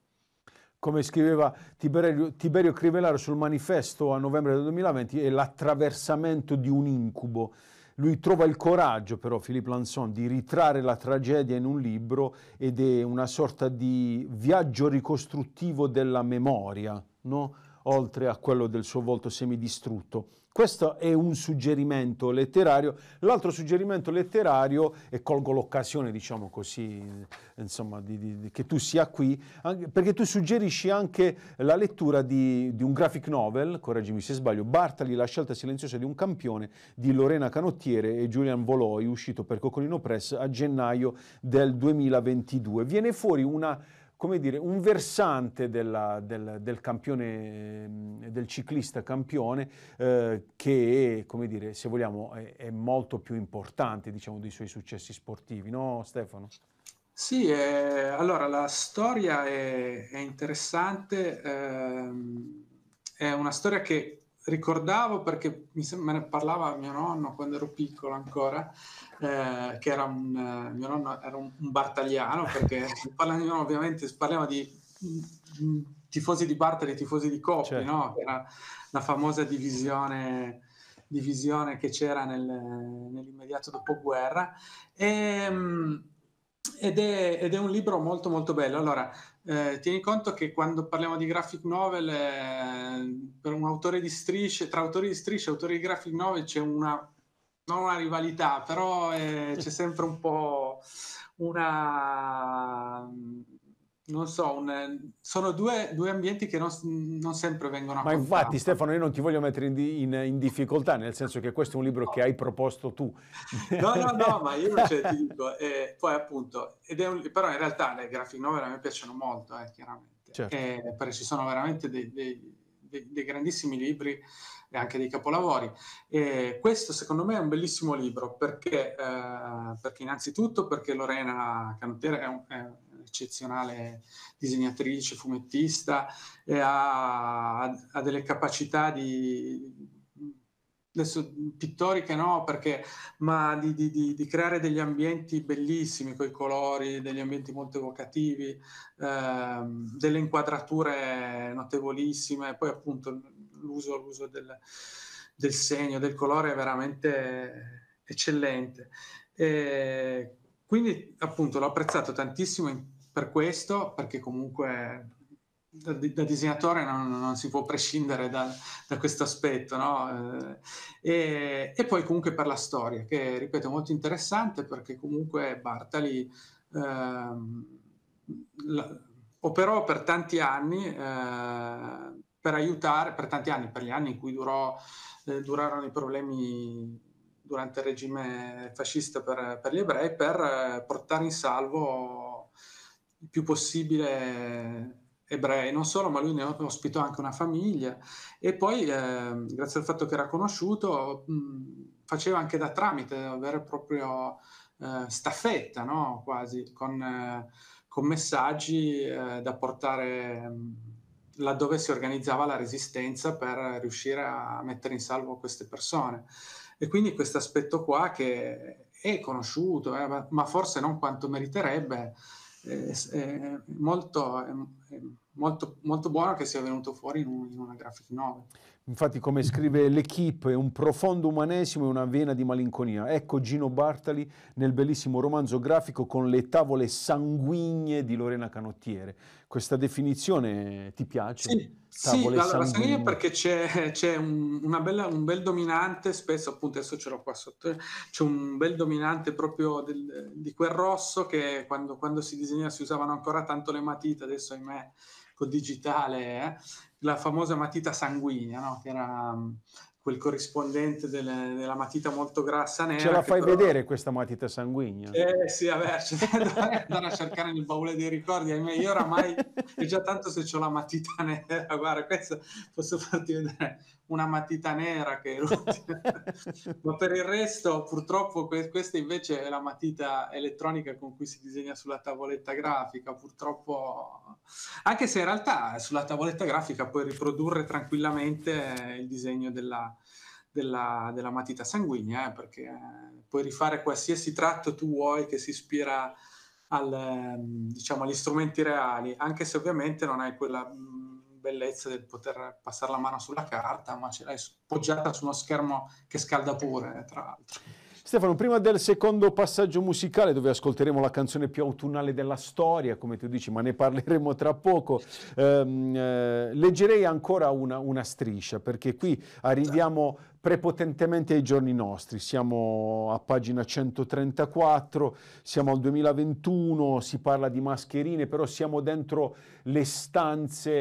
Come scriveva Tiberio, Tiberio Crivellaro sul manifesto a novembre del 2020, è l'attraversamento di un incubo. Lui trova il coraggio, però, Philippe Lanson, di ritrarre la tragedia in un libro ed è una sorta di viaggio ricostruttivo della memoria, no? oltre a quello del suo volto semidistrutto. Questo è un suggerimento letterario. L'altro suggerimento letterario, e colgo l'occasione, diciamo così, insomma, di, di, che tu sia qui, perché tu suggerisci anche la lettura di, di, un graphic novel, correggimi se sbaglio, Bartali, La scelta silenziosa di un campione, di Lorena Canottiere e Julian Voloi, uscito per Cocolino Press a gennaio del 2022. Viene fuori una come dire, un versante della, del, del, campione, mm, del ciclista campione eh, che, come dire, se vogliamo, è, è, molto più importante diciamo, dei suoi successi sportivi, no Stefano? Sì, eh, allora la storia è, è interessante, eh, è una storia che ricordavo perché mi sem- me ne parlava mio nonno quando ero piccolo ancora, eh, che era un, eh, mio nonno era un, un bartagliano, perché *laughs* parlavano, ovviamente parliamo di mm, mm, tifosi di Bartali e tifosi di Coppi, certo. no? era la famosa divisione, divisione che c'era nel, nell'immediato dopoguerra. E, ehm, ed, è, ed, è, un libro molto molto bello. Allora, eh, tieni conto che quando parliamo di graphic novel, eh, per un autore di strisce, tra autori di strisce e autori di graphic novel c'è una, non una rivalità, però eh, c'è sempre un po' una non so, un, eh, sono due, due, ambienti che non, non sempre vengono a Ma infatti Stefano io non ti voglio mettere in, in, in, difficoltà, nel senso che questo è un libro no. che hai proposto tu. No, no, no, ma io *laughs* cioè, ti dico, eh, poi appunto, un, però in realtà le graphic novel a me piacciono molto, eh, chiaramente, certo. eh, perché ci sono veramente dei, dei, dei, dei, grandissimi libri e anche dei capolavori. E questo secondo me è un bellissimo libro perché, eh, perché innanzitutto perché Lorena Canottiere è un... È un'eccezionale disegnatrice, fumettista, e ha, ha delle capacità di, adesso pittoriche no, perché, ma di, di, di, creare degli ambienti bellissimi con i colori, degli ambienti molto evocativi, eh, delle inquadrature notevolissime, poi appunto l'uso, l'uso del, del, segno, del colore è veramente eccellente. E quindi appunto l'ho apprezzato tantissimo in per questo, perché comunque da, da disegnatore non, non, si può prescindere da, da questo aspetto, no? Eh, e, e, poi comunque per la storia, che ripeto è molto interessante perché comunque Bartali ehm, la, operò per tanti anni eh, per aiutare, per tanti anni, per gli anni in cui durò, eh, durarono i problemi durante il regime fascista per, per gli ebrei, per eh, portare in salvo il più possibile ebrei, non solo, ma lui ne ospitò anche una famiglia e poi, eh, grazie al fatto che era conosciuto, mh, faceva anche da tramite, una vera e proprio eh, staffetta, no? quasi, con, eh, con messaggi eh, da portare mh, laddove si organizzava la resistenza per riuscire a mettere in salvo queste persone. E quindi questo aspetto qua che è conosciuto, eh, ma forse non quanto meriterebbe, è molto, è molto, molto buono che sia venuto fuori in, un, in una graphic novel. Infatti, come scrive l'Equipe, un profondo umanesimo e una vena di malinconia. Ecco Gino Bartali nel bellissimo romanzo grafico con le tavole sanguigne di Lorena Canottiere. Questa definizione ti piace? Sì. Sì, la, la sanguigna perché c'è, c'è un, bella, un, bel dominante, spesso appunto adesso ce l'ho qua sotto, c'è un bel dominante proprio del, di quel rosso che quando, quando si disegnava si usavano ancora tanto le matite, adesso ahimè col digitale, eh, la famosa matita sanguigna, no? che era quel corrispondente delle, della matita molto grassa nera. Ce la fai però... vedere questa matita sanguigna? Eh sì, vabbè, c'è andare a cioè, *laughs* cercare nel baule dei ricordi, ahimè, io oramai è già tanto se ho la matita *laughs* nera, guarda, questo posso farti vedere una matita nera che è *laughs* *laughs* ma per il resto purtroppo que- questa invece è la matita elettronica con cui si disegna sulla tavoletta grafica purtroppo anche se in realtà sulla tavoletta grafica puoi riprodurre tranquillamente il disegno della, della, della matita sanguigna eh, perché eh, puoi rifare qualsiasi tratto tu vuoi che si ispira al, ehm, diciamo, agli strumenti reali anche se ovviamente non hai quella mm, bellezza del poter passare la mano sulla carta, ma ce l'hai poggiata su uno schermo che scalda pure, tra l'altro. Stefano, prima del secondo passaggio musicale dove ascolteremo la canzone più autunnale della storia, come tu dici, ma ne parleremo tra poco, ehm, eh, leggerei ancora una, una striscia, perché qui arriviamo prepotentemente ai giorni nostri. Siamo a pagina 134, siamo al 2021, si parla di mascherine, però siamo dentro le stanze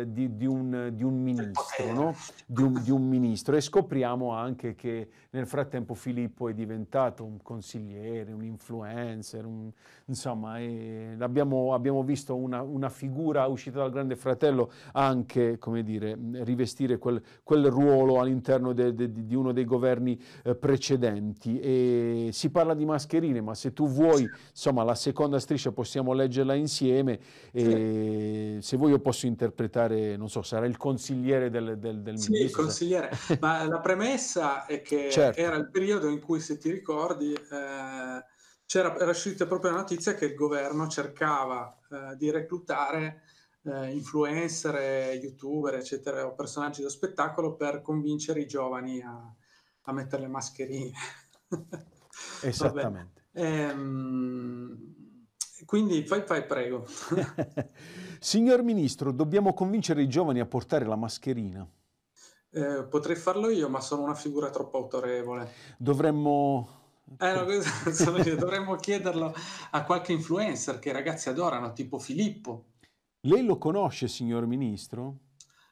eh, di, di, un, di, un, ministro, no? di, un, di un ministro. E scopriamo anche che nel frattempo Filippo è diventato un consigliere, un influencer, un, insomma, eh, abbiamo, abbiamo, visto una, una, figura uscita dal Grande Fratello anche, come dire, rivestire quel, quel ruolo all'interno de, de, di uno dei governi eh, precedenti. E si parla di mascherine, ma se tu vuoi, insomma, la seconda striscia possiamo leggerla insieme. E, sì se voi io posso interpretare, non so, sarà il consigliere del, del, del sì, ministro. il consigliere, ma *laughs* la premessa è che certo. era il periodo in cui, se ti ricordi, eh, c'era, era uscita proprio la notizia che il governo cercava eh, di reclutare eh, influencer, youtuber, eccetera, o personaggi dello spettacolo per convincere i giovani a, a mettere le mascherine. *laughs* Esattamente. Ehm, quindi fai, fai, prego. *laughs* Signor Ministro, dobbiamo convincere i giovani a portare la mascherina. Eh, potrei farlo io, ma sono una figura troppo autorevole. Dovremmo eh, no, *laughs* dovremmo chiederlo a qualche influencer che i ragazzi adorano, tipo Filippo. Lei lo conosce, signor Ministro?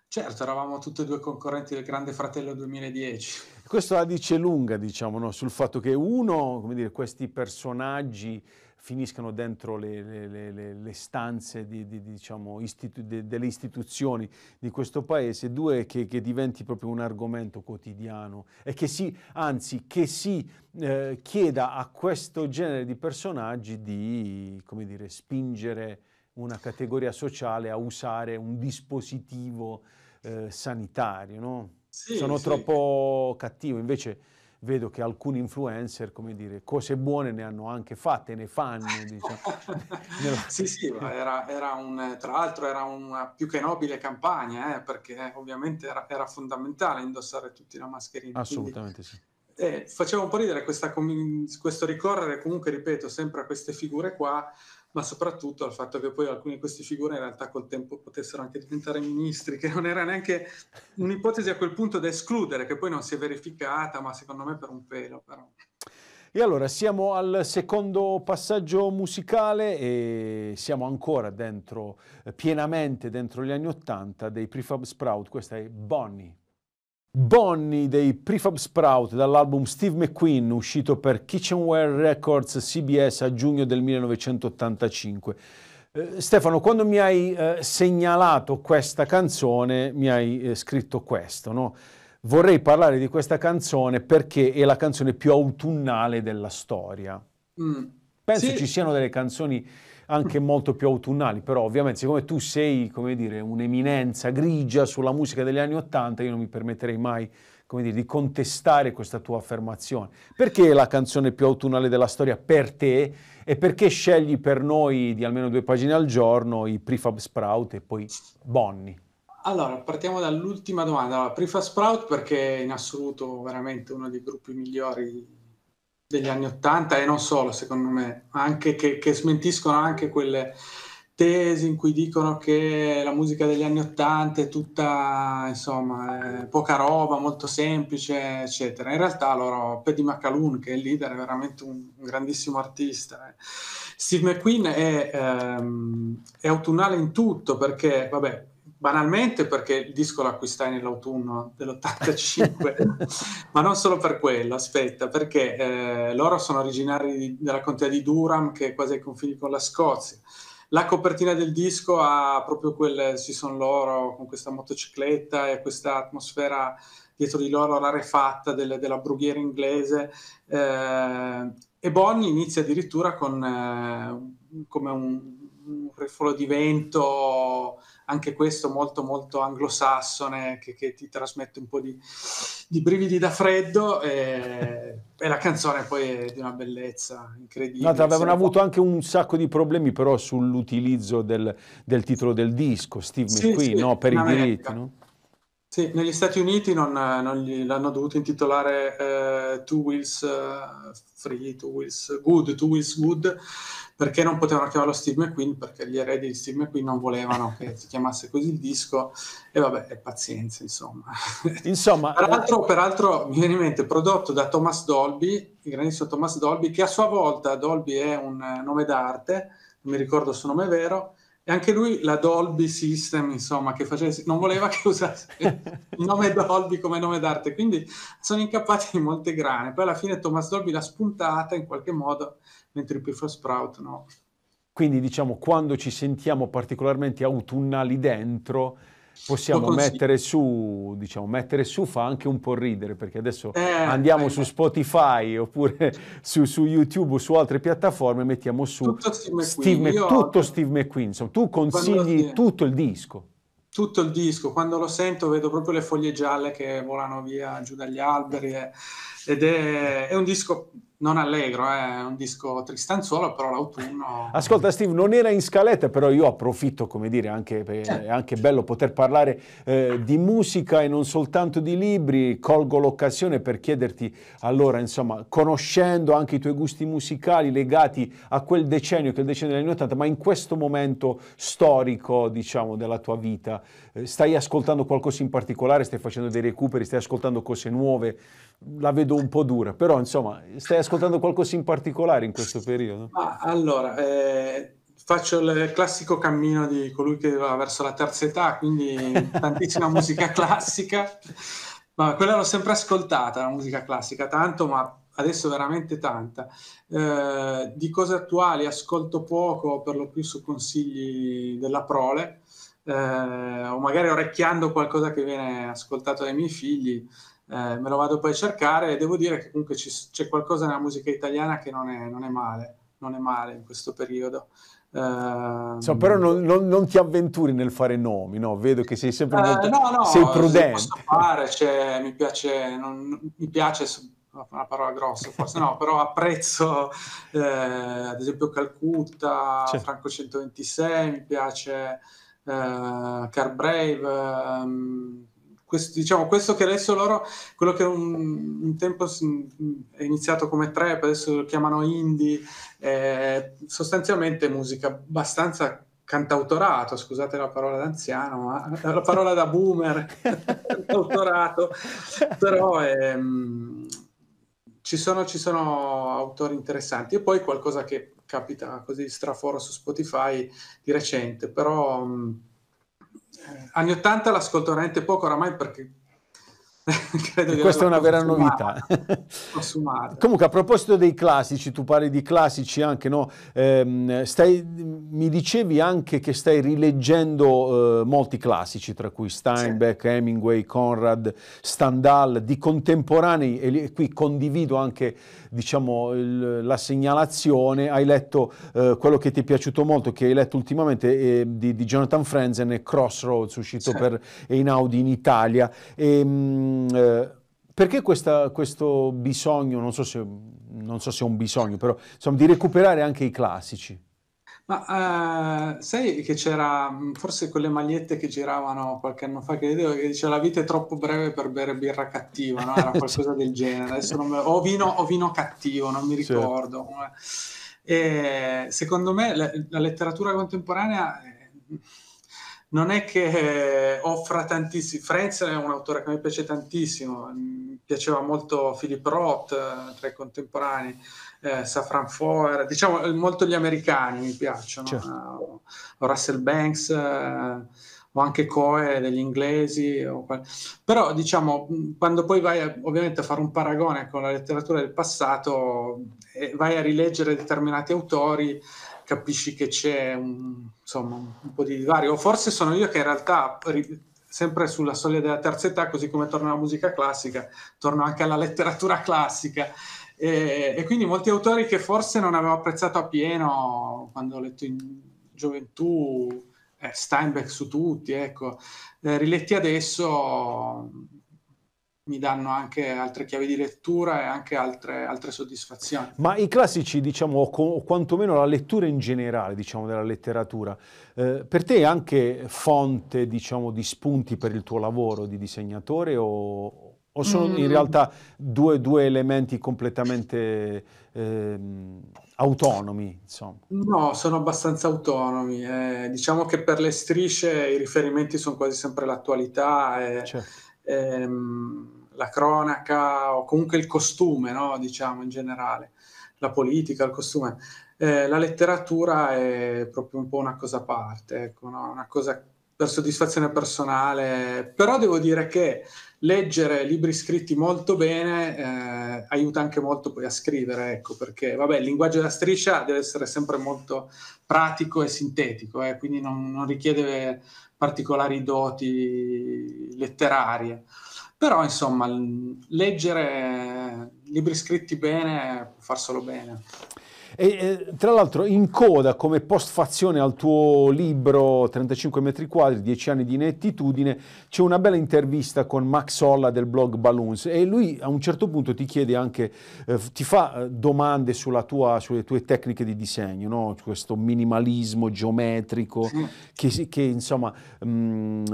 Certo, eravamo tutti e due concorrenti del Grande Fratello 2010. Questo la dice lunga, diciamo, no? sul fatto che uno, come dire, questi personaggi finiscano dentro le, le, le, le stanze di, di, diciamo, istitu- de, delle istituzioni di questo paese, due che, che, diventi proprio un argomento quotidiano e che si, anzi, che si eh, chieda a questo genere di personaggi di, come dire, spingere una categoria sociale a usare un dispositivo eh, sanitario, no? sì, Sono sì. troppo cattivo, invece vedo che alcuni influencer, come dire, cose buone ne hanno anche fatte, ne fanno. *laughs* Diciamo. *laughs* Sì, sì, era, era un, tra l'altro era una più che nobile campagna, eh, perché ovviamente era, era, fondamentale indossare tutti la mascherina. Assolutamente quindi... sì. Eh, faceva un po' ridere questa, questo ricorrere comunque, ripeto, sempre a queste figure qua, ma soprattutto al fatto che poi alcune di queste figure in realtà col tempo potessero anche diventare ministri, che non era neanche un'ipotesi a quel punto da escludere, che poi non si è verificata, ma secondo me per un pelo però. E allora siamo al secondo passaggio musicale e siamo ancora dentro, eh, pienamente dentro gli anni Ottanta dei Prefab Sprout, questa è Bonnie. Bonnie dei Prefab Sprout dall'album Steve McQueen uscito per Kitchenware Records CBS a giugno del 1985. Eh, Stefano, quando mi hai eh, segnalato questa canzone mi hai eh, scritto questo, no? Vorrei parlare di questa canzone perché è la canzone più autunnale della storia. Mm. Penso sì. ci siano delle canzoni anche molto più autunnali, però ovviamente siccome tu sei, come dire, un'eminenza grigia sulla musica degli anni Ottanta, io non mi permetterei mai come dire, di contestare questa tua affermazione. Perché è la canzone più autunnale della storia per te e perché scegli per noi di almeno due pagine al giorno i Prefab Sprout e poi Bonnie? Allora, partiamo dall'ultima domanda. Allora, Prefab Sprout perché in assoluto veramente uno dei gruppi migliori degli anni Ottanta e non solo, secondo me, anche che, che, smentiscono anche quelle tesi in cui dicono che la musica degli anni Ottanta è tutta, insomma, è eh, poca roba, molto semplice, eccetera. In realtà loro, Paddy McAloon, che è il leader, è veramente un, un grandissimo artista. Eh. Steve McQueen è, ehm, è autunnale in tutto perché, vabbè, banalmente perché il disco lo acquistai nell'autunno dell'85, *laughs* ma non solo per quello, aspetta, perché eh, loro sono originari di, della contea di Durham, che è quasi ai confini con la Scozia. La copertina del disco ha proprio quel si sono loro con questa motocicletta e questa atmosfera dietro di loro rarefatta del, della brughiera inglese. Eh, e Bonnie inizia addirittura con eh, come un, un rifolo di vento anche questo molto molto anglosassone che, che ti trasmette un po' di, di brividi da freddo e, e, la canzone poi è di una bellezza incredibile. No, avevano avuto po- anche un sacco di problemi però sull'utilizzo del, del titolo del disco, Steve sì, McQueen, sì, no? per i diritti. No? Sì, negli Stati Uniti non, non gli, l'hanno dovuto intitolare eh, Two Wheels eh, Free, Two Wheels Good, Two Wheels Good, perché non potevano chiamarlo Steve McQueen perché gli eredi di Steve McQueen non volevano che si chiamasse così il disco e vabbè pazienza insomma, insomma *laughs* peraltro, eh... peraltro, mi viene in mente prodotto da Thomas Dolby il grandissimo Thomas Dolby che a sua volta Dolby è un eh, nome d'arte non mi ricordo il suo nome vero e anche lui la Dolby System, insomma, che facesse, non voleva che usasse *laughs* il nome Dolby come nome d'arte, quindi sono incappati in molte grane. Poi alla fine Thomas Dolby l'ha spuntata in qualche modo mentre i PFA sprout no. Quindi diciamo quando ci sentiamo particolarmente autunnali dentro possiamo mettere su, diciamo, mettere su fa anche un po' ridere perché adesso eh, andiamo eh, su eh. Spotify oppure su, su, YouTube o su altre piattaforme mettiamo su tutto Steve, McQueen, tutto Steve McQueen. Insomma, tu consigli tutto il disco. Tutto il disco, quando lo sento vedo proprio le foglie gialle che volano via giù dagli alberi eh. ed è, è un disco non allegro, eh, è eh, un disco tristanzuolo, però l'autunno... *laughs* Ascolta Steve, non era in scaletta, però io approfitto, come dire, anche, certo. è anche bello poter parlare eh, di musica e non soltanto di libri, colgo l'occasione per chiederti, allora, insomma, conoscendo anche i tuoi gusti musicali legati a quel decennio, che è il decennio degli anni 80, ma in questo momento storico, diciamo, della tua vita, eh, stai ascoltando qualcosa in particolare, stai facendo dei recuperi, stai ascoltando cose nuove, la vedo un po' dura, però insomma, stai ascoltando ascoltando qualcosa in particolare in questo periodo? Ma, allora, eh, faccio il classico cammino di colui che va verso la terza età, quindi tantissima *laughs* musica classica. Ma quella l'ho sempre ascoltata, la musica classica, tanto, ma adesso veramente tanta. Eh, di cose attuali ascolto poco, per lo più su consigli della prole, eh, o magari orecchiando qualcosa che viene ascoltato dai miei figli eh, me lo vado poi a cercare e devo dire che comunque ci, c'è qualcosa nella musica italiana che non è, non è, male, non è male in questo periodo. Uh, ehm, so, però non, non, non, ti avventuri nel fare nomi, no? vedo che sei sempre eh, molto uh, no, no, sei prudente. Posso fare, cioè, mi piace, non, mi piace una parola grossa forse no, però apprezzo eh, ad esempio Calcutta, certo. Franco 126, mi piace eh, Car Brave, um, ehm, questo, diciamo, questo che adesso loro, quello che un, un tempo mm, è iniziato come trap, adesso lo chiamano indie, eh, sostanzialmente musica abbastanza cantautorato, scusate la parola d'anziano, ma *laughs* la parola da boomer, *laughs* cantautorato, però ehm, ci, sono, ci sono autori interessanti e poi qualcosa che capita così straforo su Spotify di recente, però... Mh, mm, anni 80 l'ascolto veramente poco oramai perché *laughs* questa è una vera consumata. novità. *laughs* Comunque, a proposito dei classici, tu parli di classici anche, no? Ehm, stai, mi dicevi anche che stai rileggendo eh, molti classici, tra cui Steinbeck, sì. Hemingway, Conrad, Stendhal, di contemporanei, e, e qui condivido anche diciamo, il, la segnalazione, hai letto eh, quello che ti è piaciuto molto, che hai letto ultimamente eh, di, di, Jonathan Frenzen e Crossroads, uscito sì. per Einaudi in Italia. E, ehm, mh, eh, perché questa, questo bisogno, non so, se, non so, se, è un bisogno, però insomma, di recuperare anche i classici? Ma eh, sai che c'era mm, forse quelle magliette che giravano qualche anno fa che vedevo che diceva la vita è troppo breve per bere birra cattiva, no? Era *laughs* qualcosa del genere, adesso non me... o, vino, o vino cattivo, non mi certo. ricordo. Certo. E, secondo me la, la letteratura contemporanea eh, non è che eh, offra tantissimi. Frenzel è un autore che mi piace tantissimo, mi mm, piaceva molto Philip Roth tra i contemporanei eh, Safranfoer, diciamo eh, molto gli americani mi piacciono, certo. uh, Russell Banks uh, o anche Coe degli inglesi, qual... però diciamo quando poi vai a, ovviamente a fare un paragone con la letteratura del passato e vai a rileggere determinati autori capisci che c'è un, insomma, un po' di divario, o forse sono io che in realtà ri- sempre sulla soglia della terza età, così come torno alla musica classica, torno anche alla letteratura classica e, e, quindi molti autori che forse non avevo apprezzato appieno quando ho letto in gioventù eh, Steinbeck su tutti, ecco, eh, riletti adesso mi danno anche altre chiavi di lettura e anche altre, altre soddisfazioni. Ma i classici, diciamo, o, quantomeno la lettura in generale, diciamo, della letteratura, eh, per te è anche fonte, diciamo, di spunti per il tuo lavoro di disegnatore o, o sono mm. in realtà due, due elementi completamente eh, autonomi? Insomma? No, sono abbastanza autonomi. Eh, diciamo che per le strisce i riferimenti sono quasi sempre l'attualità, e, eh, certo. ehm, la cronaca o comunque il costume, no? diciamo in generale, la politica, il costume. Eh, la letteratura è proprio un po' una cosa a parte, ecco, no? una cosa per soddisfazione personale, però devo dire che leggere libri scritti molto bene eh, aiuta anche molto poi a scrivere, ecco, perché vabbè, il linguaggio della striscia deve essere sempre molto pratico e sintetico, eh, quindi non, non, richiede particolari doti letterarie. Però, insomma, leggere libri scritti bene può far solo bene. E, tra l'altro in coda come postfazione al tuo libro 35 metri quadri, 10 anni di inettitudine, c'è una bella intervista con Max Olla del blog Balloons e lui a un certo punto ti chiede anche, eh, ti fa eh, domande tua, sulle tue tecniche di disegno, no? questo minimalismo geometrico sì. che, che, insomma, mh, mm,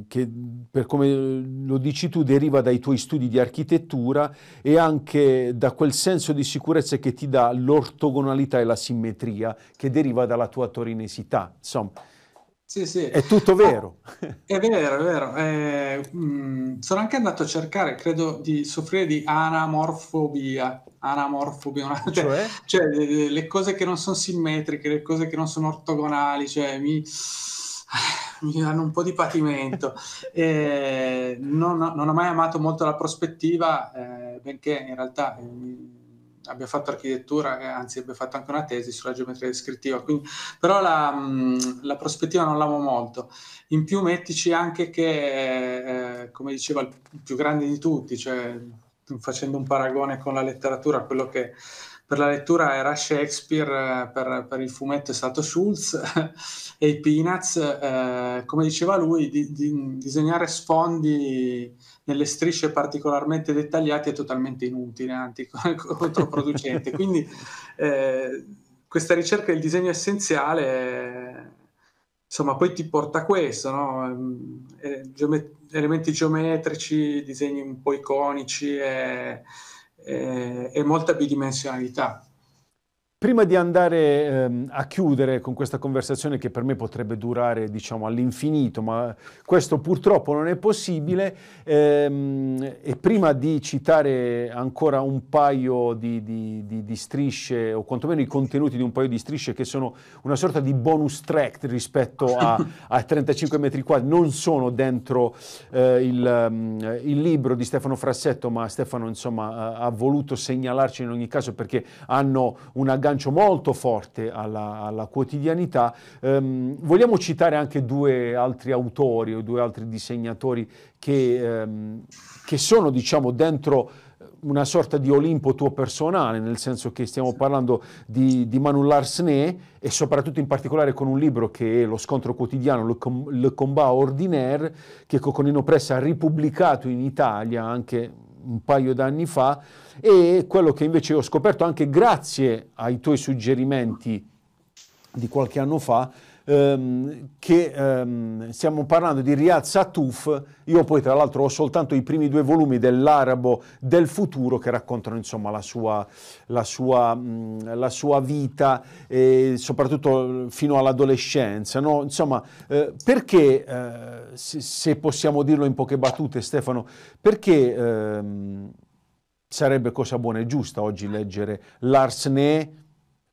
eh, che per come lo dici tu deriva dai tuoi studi di architettura e anche da quel senso di sicurezza che ti dà l'ortografia l'ortogonalità e la simmetria che deriva dalla tua torinesità. Insomma, sì, sì. È tutto vero. Ah, è vero, è vero. Eh, mh, mm, sono anche andato a cercare, credo, di soffrire di anamorfobia. Anamorfobia, cioè, cioè, cioè le, cose che non sono simmetriche, le cose che non sono ortogonali, cioè mi, mi danno un po' di patimento. eh, non, non, ho mai amato molto la prospettiva, eh, benché in realtà... Eh, mi, abbia fatto architettura, eh, anzi abbia fatto anche una tesi sulla geometria descrittiva, quindi, però la, la prospettiva non l'amo molto. In più mettici anche che, eh, come diceva, il più grande di tutti, cioè facendo un paragone con la letteratura, quello che per la lettura era Shakespeare, eh, per, per il fumetto è stato Schulz *laughs* e i Peanuts, eh, come diceva lui, di, di, disegnare sfondi nelle strisce particolarmente dettagliate è totalmente inutile, anzi *laughs* controproducente. Quindi eh, questa ricerca del disegno essenziale, insomma, poi ti porta a questo, no? Ehm, eh, geomet- elementi geometrici, disegni un po' iconici e, e, e molta bidimensionalità. Prima di andare ehm, a chiudere con questa conversazione che per me potrebbe durare diciamo, all'infinito, ma questo purtroppo non è possibile, ehm, e prima di citare ancora un paio di, di, di, di, strisce, o quantomeno i contenuti di un paio di strisce che sono una sorta di bonus track rispetto a, *laughs* a 35 metri quadri, non sono dentro eh, il, um, il, libro di Stefano Frassetto, ma Stefano insomma, ha, ha, voluto segnalarci in ogni caso perché hanno una gara aggancio molto forte alla, alla quotidianità. Ehm, vogliamo citare anche due altri autori o due altri disegnatori che, ehm, che sono diciamo, dentro una sorta di Olimpo tuo personale, nel senso che stiamo parlando di, di Manu Larsné e soprattutto in particolare con un libro che è Lo scontro quotidiano, Le, Com- Le Combat Ordinaire, che Coconino Press ha ripubblicato in Italia anche un paio d'anni fa e quello che invece ho scoperto anche grazie ai tuoi suggerimenti di qualche anno fa, ehm, che ehm, stiamo parlando di Riyad Satuf, io poi tra l'altro ho soltanto i primi due volumi dell'Arabo del futuro che raccontano insomma la sua, la sua, mh, la sua vita, eh, soprattutto fino all'adolescenza. No? Insomma, eh, perché, eh, se, se, possiamo dirlo in poche battute Stefano, perché... Ehm, sarebbe cosa buona e giusta oggi leggere Lars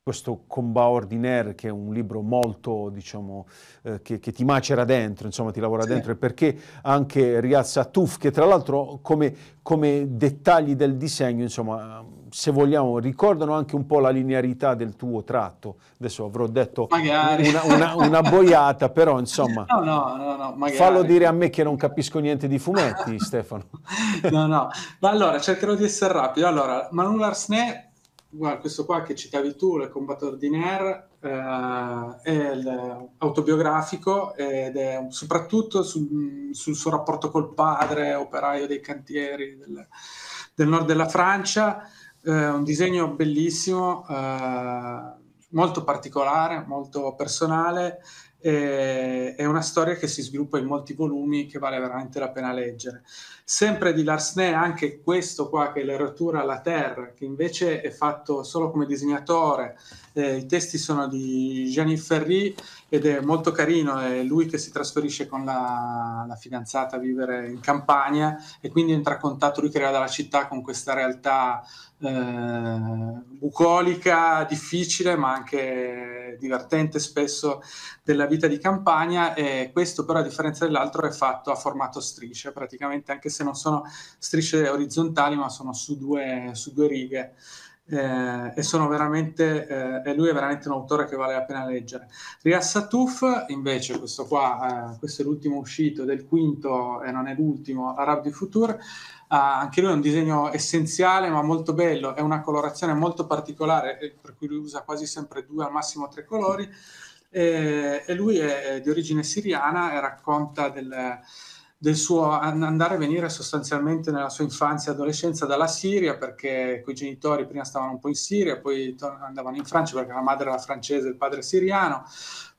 questo Combat Ordinaire, che è un libro molto, diciamo, eh, che, che, ti macera dentro, insomma, ti lavora sì. dentro, e perché anche Riaz Atuf, che tra l'altro come, come, dettagli del disegno, insomma, se vogliamo, ricordano anche un po' la linearità del tuo tratto. Adesso avrò detto una, una, una, boiata, però insomma, *laughs* no, no, no, no fallo dire a me che non capisco niente di fumetti, *laughs* Stefano. no, no, ma allora cercherò di essere rapido. Allora, Manu Larsnet guarda, questo qua che citavi tu, Le Combat Ordinaire, eh, è autobiografico ed è soprattutto sul, sul, suo rapporto col padre, operaio dei cantieri del, del nord della Francia. Eh, un disegno bellissimo, eh, molto particolare, molto personale eh, è una storia che si sviluppa in molti volumi che vale veramente la pena leggere. Sempre di Lars Larsnè, anche questo qua che è l'eratura alla terra, che invece è fatto solo come disegnatore, eh, i testi sono di Gianni Ferri ed è molto carino, è lui che si trasferisce con la, la, fidanzata a vivere in campagna e quindi entra a contatto, lui crea dalla città con questa realtà eh, bucolica, difficile ma anche divertente spesso della vita di campagna e questo però a differenza dell'altro è fatto a formato strisce praticamente anche se non sono strisce orizzontali ma sono su due, su due righe eh, e sono veramente eh, e lui è veramente un autore che vale la pena leggere Rias Satuf invece questo qua eh, questo è l'ultimo uscito del quinto e non è l'ultimo Arab di Futur anche lui è un disegno essenziale ma molto bello è una colorazione molto particolare eh, per cui lui usa quasi sempre due al massimo tre colori eh, e lui è di origine siriana e racconta del del suo andare e venire sostanzialmente nella sua infanzia e adolescenza dalla Siria perché i genitori prima stavano un po' in Siria, poi andavano in Francia perché la madre era francese e il padre siriano,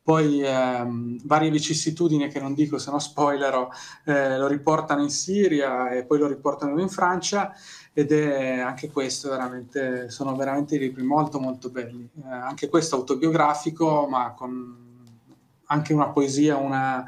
poi ehm, varie vicissitudini che non dico se non spoilero, eh, lo riportano in Siria e poi lo riportano in Francia ed è anche questo veramente, sono veramente libri molto molto belli, eh, anche questo autobiografico ma con anche una poesia, una,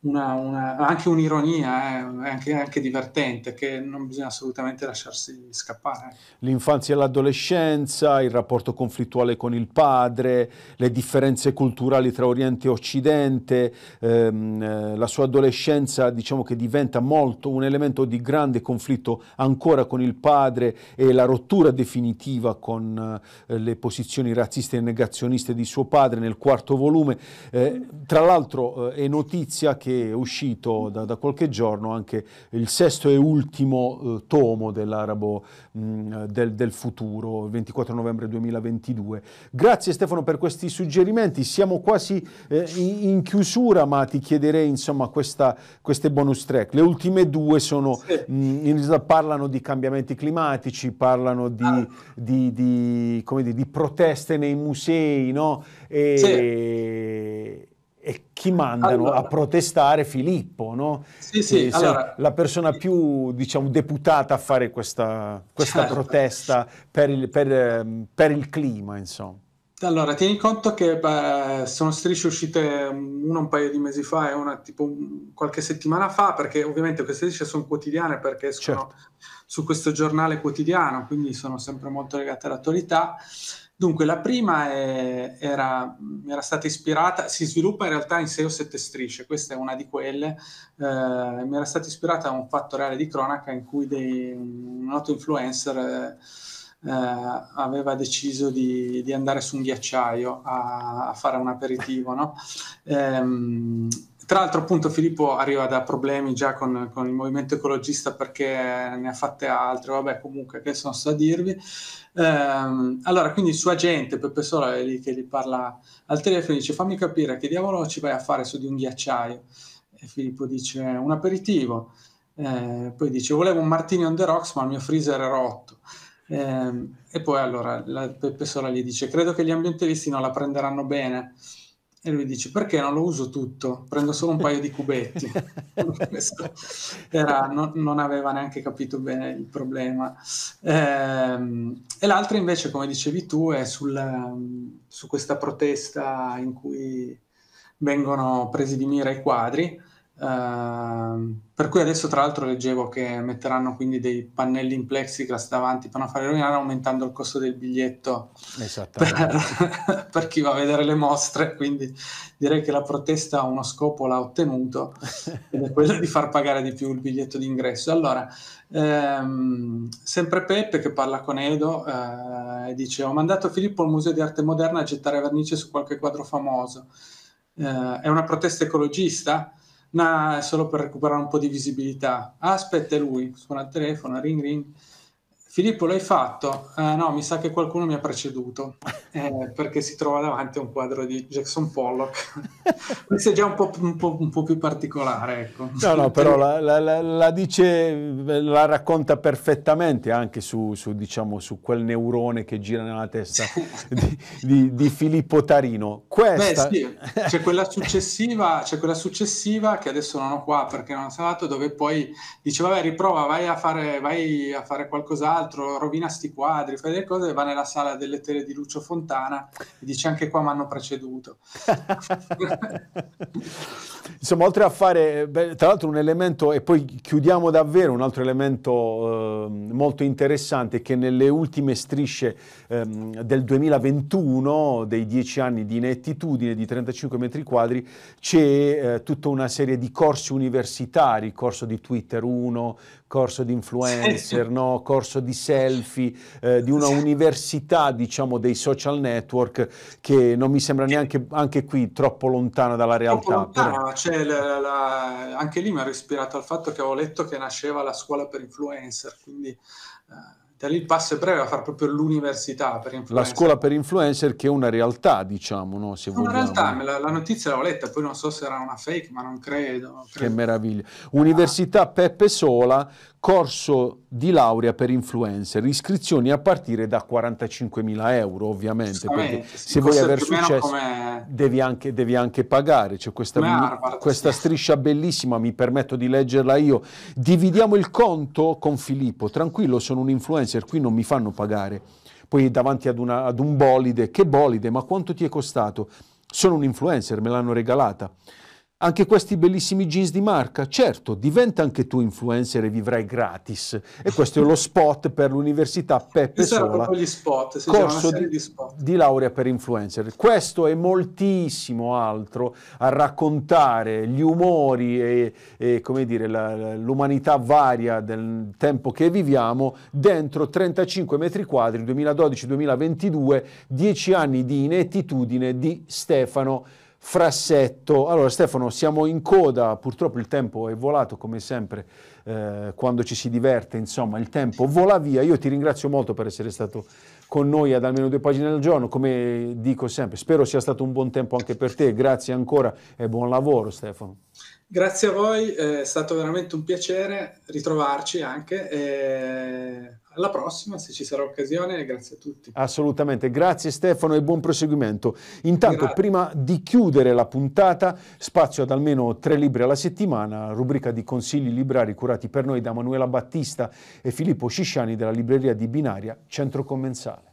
una, una, anche un'ironia, eh, anche, anche, divertente, che non bisogna assolutamente lasciarsi scappare. Ecco. L'infanzia e l'adolescenza, il rapporto conflittuale con il padre, le differenze culturali tra Oriente e Occidente, ehm, eh, la sua adolescenza diciamo che diventa molto un elemento di grande conflitto ancora con il padre e la rottura definitiva con eh, le posizioni razziste e negazioniste di suo padre nel quarto volume. Eh, tra l'altro eh, è notizia che che è uscito da, da qualche giorno anche il sesto e ultimo eh, tomo dell'Arabo mh, mm, del, del, futuro, il 24 novembre 2022. Grazie Stefano per questi suggerimenti, siamo quasi eh, in, in, chiusura ma ti chiederei insomma questa, queste bonus track. Le ultime due sono, sì. mh, mm, in, parlano di cambiamenti climatici, parlano di, ah. di, di, dire, di proteste nei musei, no? E, sì e chi mandano allora. a protestare Filippo, no? Sì, sì, allora. la persona più diciamo, deputata a fare questa, questa certo. protesta per il, per, ehm, per il, clima, insomma. Allora, tieni conto che beh, sono strisce uscite mm, una un paio di mesi fa e una tipo qualche settimana fa, perché ovviamente queste strisce sono quotidiane perché escono certo. su questo giornale quotidiano, quindi sono sempre molto legate all'attualità. Dunque, la prima è, era, era, stata ispirata, si sviluppa in realtà in 6 o 7 strisce, questa è una di quelle, eh, mi era stata ispirata a un fatto reale di cronaca in cui dei, un noto influencer eh, eh, aveva deciso di, di, andare su un ghiacciaio a, a fare un aperitivo, no? ehm, tra l'altro appunto Filippo arriva da problemi già con, con il movimento ecologista perché ne ha fatte altre, vabbè comunque che non so dirvi. Ehm, allora quindi il suo agente Peppe Sola è lì che gli parla al telefono e dice fammi capire che diavolo ci vai a fare su di un ghiacciaio. E Filippo dice un aperitivo. Eh, poi dice volevo un martini on the rocks ma il mio freezer è rotto. Ehm, e poi allora la Peppe Sola gli dice credo che gli ambientalisti non la prenderanno bene. E lui dice: Perché non lo uso tutto? Prendo solo un paio di cubetti. *laughs* era, non, non, aveva neanche capito bene il problema. Ehm, e l'altra, invece, come dicevi tu, è sul, su questa protesta in cui vengono presi di mira i quadri. Ehm, per cui adesso tra l'altro leggevo che metteranno quindi dei pannelli in plexiglass davanti per non fare rovinare aumentando il costo del biglietto per, *laughs* per, chi va a vedere le mostre quindi direi che la protesta uno scopo l'ha ottenuto ed è quello di far pagare di più il biglietto d'ingresso allora ehm, sempre Peppe che parla con Edo eh, dice ho mandato Filippo al museo di arte moderna a gettare vernice su qualche quadro famoso eh, è una protesta ecologista? No, è solo per recuperare un po' di visibilità. aspetta, lui, suona il telefono, ring ring. Filippo l'hai fatto? Uh, no, mi sa che qualcuno mi ha preceduto eh, perché si trova davanti a un quadro di Jackson Pollock. *laughs* Questo è già un po', un po', un po più particolare. Ecco. No, no, però la, la, la, dice, la racconta perfettamente anche su, su, diciamo, su, quel neurone che gira nella testa di, di, di Filippo Tarino. Questa... Beh, sì, c'è quella, c'è quella, successiva, che adesso non ho qua perché non ho salato, dove poi dice, vabbè, riprova, vai a fare, vai a fare qualcos'altro quell'altro, rovina sti quadri, fai delle cose, va nella sala delle tele di Lucio Fontana e dice anche qua mi hanno preceduto. *laughs* Insomma, oltre a fare, beh, tra l'altro un elemento, e poi chiudiamo davvero, un altro elemento eh, molto interessante che nelle ultime strisce eh, del 2021, dei dieci anni di inettitudine di 35 metri quadri, c'è eh, tutta una serie di corsi universitari, corso di Twitter 1, corso di influencer, no? corso di selfie, eh, di una università diciamo, dei social network che non mi sembra neanche anche qui troppo lontana dalla realtà. Lontana, cioè, la, la, anche lì mi ero ispirato al fatto che avevo letto che nasceva la scuola per influencer, quindi... Eh, da cioè, lì il passo è breve a fare proprio l'università per influencer. La scuola per influencer che è una realtà, diciamo, no? Se no, In realtà la, la, notizia l'ho letta, poi non so se era una fake, ma non credo. Non credo. Che meraviglia. Università Peppe Sola corso di laurea per influencer, iscrizioni a partire da 45.000 euro ovviamente, perché se vuoi aver successo come... devi, anche, devi, anche, pagare, c'è questa, Harvard, questa sì. striscia bellissima, mi permetto di leggerla io, dividiamo il conto con Filippo, tranquillo sono un influencer, qui non mi fanno pagare, poi davanti ad, una, ad un bolide, che bolide, ma quanto ti è costato? Sono un influencer, me l'hanno regalata. Anche questi bellissimi jeans di marca? Certo, diventa anche tu influencer e vivrai gratis. E questo è lo spot per l'università Peppe Sola. gli spot, si corso di, di, spot. di laurea per influencer. Questo è moltissimo altro a raccontare gli umori e, e come dire, la, l'umanità varia del tempo che viviamo dentro 35 metri quadri 2012-2022, dieci anni di inettitudine di Stefano Frassetto. Allora Stefano, siamo in coda, purtroppo il tempo è volato come sempre eh, quando ci si diverte, insomma il tempo vola via. Io ti ringrazio molto per essere stato con noi ad almeno due pagine al giorno, come dico sempre, spero sia stato un buon tempo anche per te, grazie ancora e buon lavoro Stefano. Grazie a voi, è stato veramente un piacere ritrovarci anche. E eh, alla prossima, se ci sarà occasione, grazie a tutti. Assolutamente, grazie Stefano e buon proseguimento. Intanto, grazie. prima di chiudere la puntata, spazio ad almeno tre libri alla settimana, rubrica di consigli librari curati per noi da Manuela Battista e Filippo Scisciani della libreria di Binaria, Centro Commensale.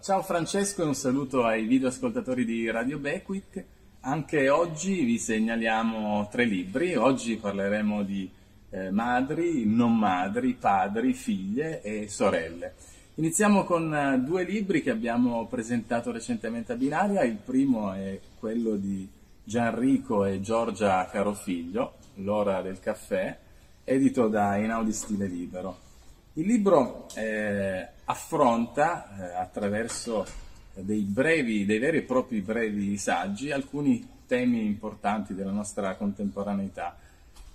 Ciao Francesco e un saluto ai video ascoltatori di Radio Beckwith. Anche oggi vi segnaliamo tre libri. Oggi parleremo di eh, madri, non madri, padri, figlie e sorelle. Iniziamo con eh, due libri che abbiamo presentato recentemente a Binaria, il primo è quello di Gianrico e Giorgia Carofiglio, L'ora del caffè, edito da Einaudi Stile Libero. Il libro eh, affronta eh, attraverso dei, brevi, dei veri e propri brevi saggi alcuni temi importanti della nostra contemporaneità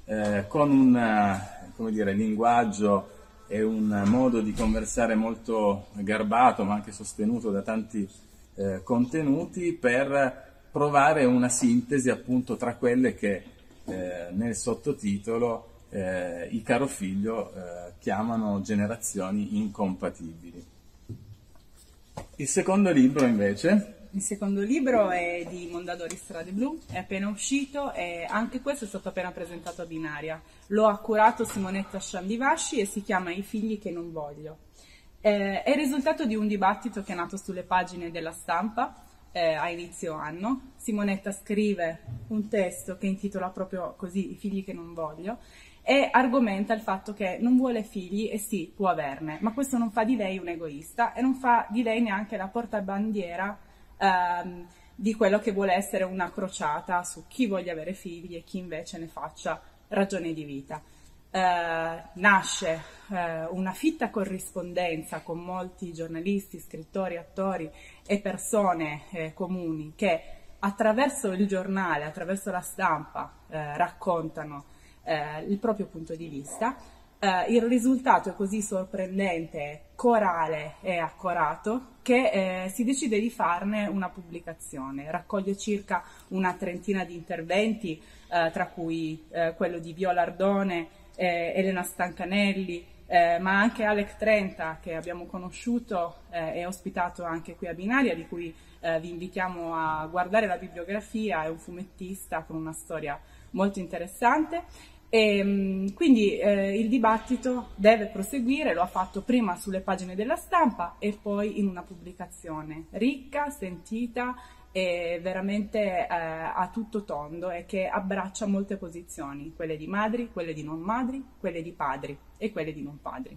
eh, con un eh, dire, linguaggio e un modo di conversare molto garbato ma anche sostenuto da tanti eh, contenuti per provare una sintesi appunto tra quelle che eh, nel sottotitolo eh, i caro figlio eh, chiamano generazioni incompatibili. Il secondo libro invece il secondo libro è di Mondadori Strade Blu, è appena uscito e anche questo è stato appena presentato a Binaria. Lo ha curato Simonetta Sciandivasci e si chiama I figli che non voglio. Eh, è il risultato di un dibattito che è nato sulle pagine della stampa eh, a inizio anno. Simonetta scrive un testo che intitola proprio così I figli che non voglio e argomenta il fatto che non vuole figli e sì, può averne, ma questo non fa di lei un egoista e non fa di lei neanche la portabandiera ehm, di quello che vuole essere una crociata su chi voglia avere figli e chi invece ne faccia ragione di vita. Eh, nasce eh, una fitta corrispondenza con molti giornalisti, scrittori, attori e persone eh, comuni che attraverso il giornale, attraverso la stampa eh, raccontano eh, il proprio punto di vista Uh, il risultato è così sorprendente, corale e accorato che eh, si decide di farne una pubblicazione. Raccoglie circa una trentina di interventi, eh, tra cui eh, quello di Viola Ardone, eh, Elena Stancanelli, eh, ma anche Alec Trenta che abbiamo conosciuto e ospitato anche qui a Binaria, di cui vi invitiamo a guardare la bibliografia, è un fumettista con una storia molto interessante e, ehm, quindi eh, il dibattito deve proseguire, lo ha fatto prima sulle pagine della stampa e poi in una pubblicazione ricca, sentita e veramente eh, a tutto tondo e che abbraccia molte posizioni, quelle di madri, quelle di non madri, quelle di padri e quelle di non padri.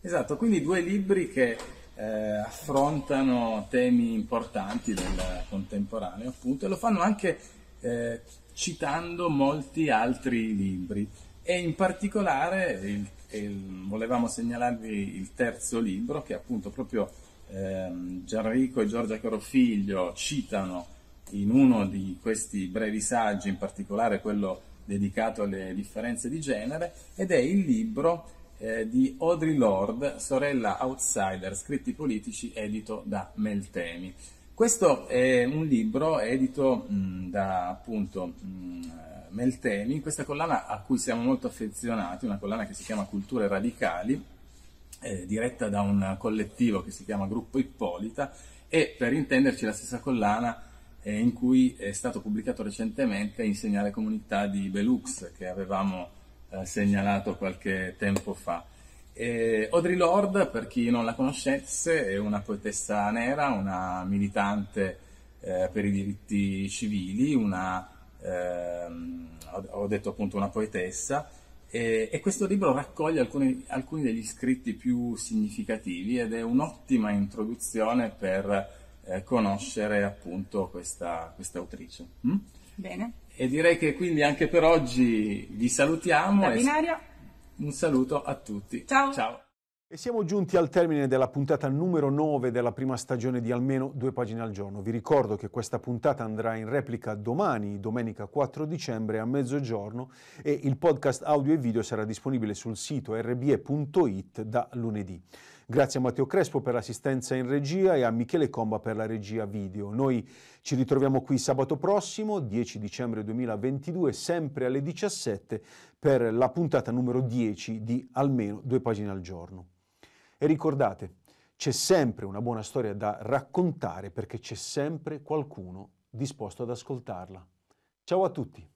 Esatto, quindi due libri che eh, affrontano temi importanti del contemporaneo appunto e lo fanno anche eh, citando molti altri libri e in particolare il, il, volevamo segnalarvi il terzo libro che appunto proprio ehm, Gianrico e Giorgia Carofiglio citano in uno di questi brevi saggi, in particolare quello dedicato alle differenze di genere, ed è il libro eh, di Audrey Lord, Sorella Outsider, scritti politici, edito da Meltemi. Questo è un libro edito mh, mm, da appunto mh, mm, Meltemi, questa collana a cui siamo molto affezionati, una collana che si chiama Culture Radicali, eh, diretta da un collettivo che si chiama Gruppo Ippolita e per intenderci la stessa collana eh, in cui è stato pubblicato recentemente Insegnare Comunità di Belux che avevamo eh, segnalato qualche tempo fa. Eh, Audre Lorde, per chi non la conoscesse, è una poetessa nera, una militante eh, per i diritti civili, una, ehm, ho, detto appunto una poetessa, eh, e questo libro raccoglie alcuni, alcuni, degli scritti più significativi ed è un'ottima introduzione per eh, conoscere appunto questa, questa autrice. Mm? Bene. E direi che quindi anche per oggi vi salutiamo. Da binario. E un saluto a tutti. Ciao. Ciao. E siamo giunti al termine della puntata numero 9 della prima stagione di almeno due pagine al giorno. Vi ricordo che questa puntata andrà in replica domani, domenica 4 dicembre a mezzogiorno e il podcast audio e video sarà disponibile sul sito rbe.it da lunedì. Grazie a Matteo Crespo per l'assistenza in regia e a Michele Comba per la regia video. Noi ci ritroviamo qui sabato prossimo, 10 dicembre 2022, sempre alle 17 per la puntata numero 10 di almeno due pagine al giorno. E ricordate, c'è sempre una buona storia da raccontare perché c'è sempre qualcuno disposto ad ascoltarla. Ciao a tutti!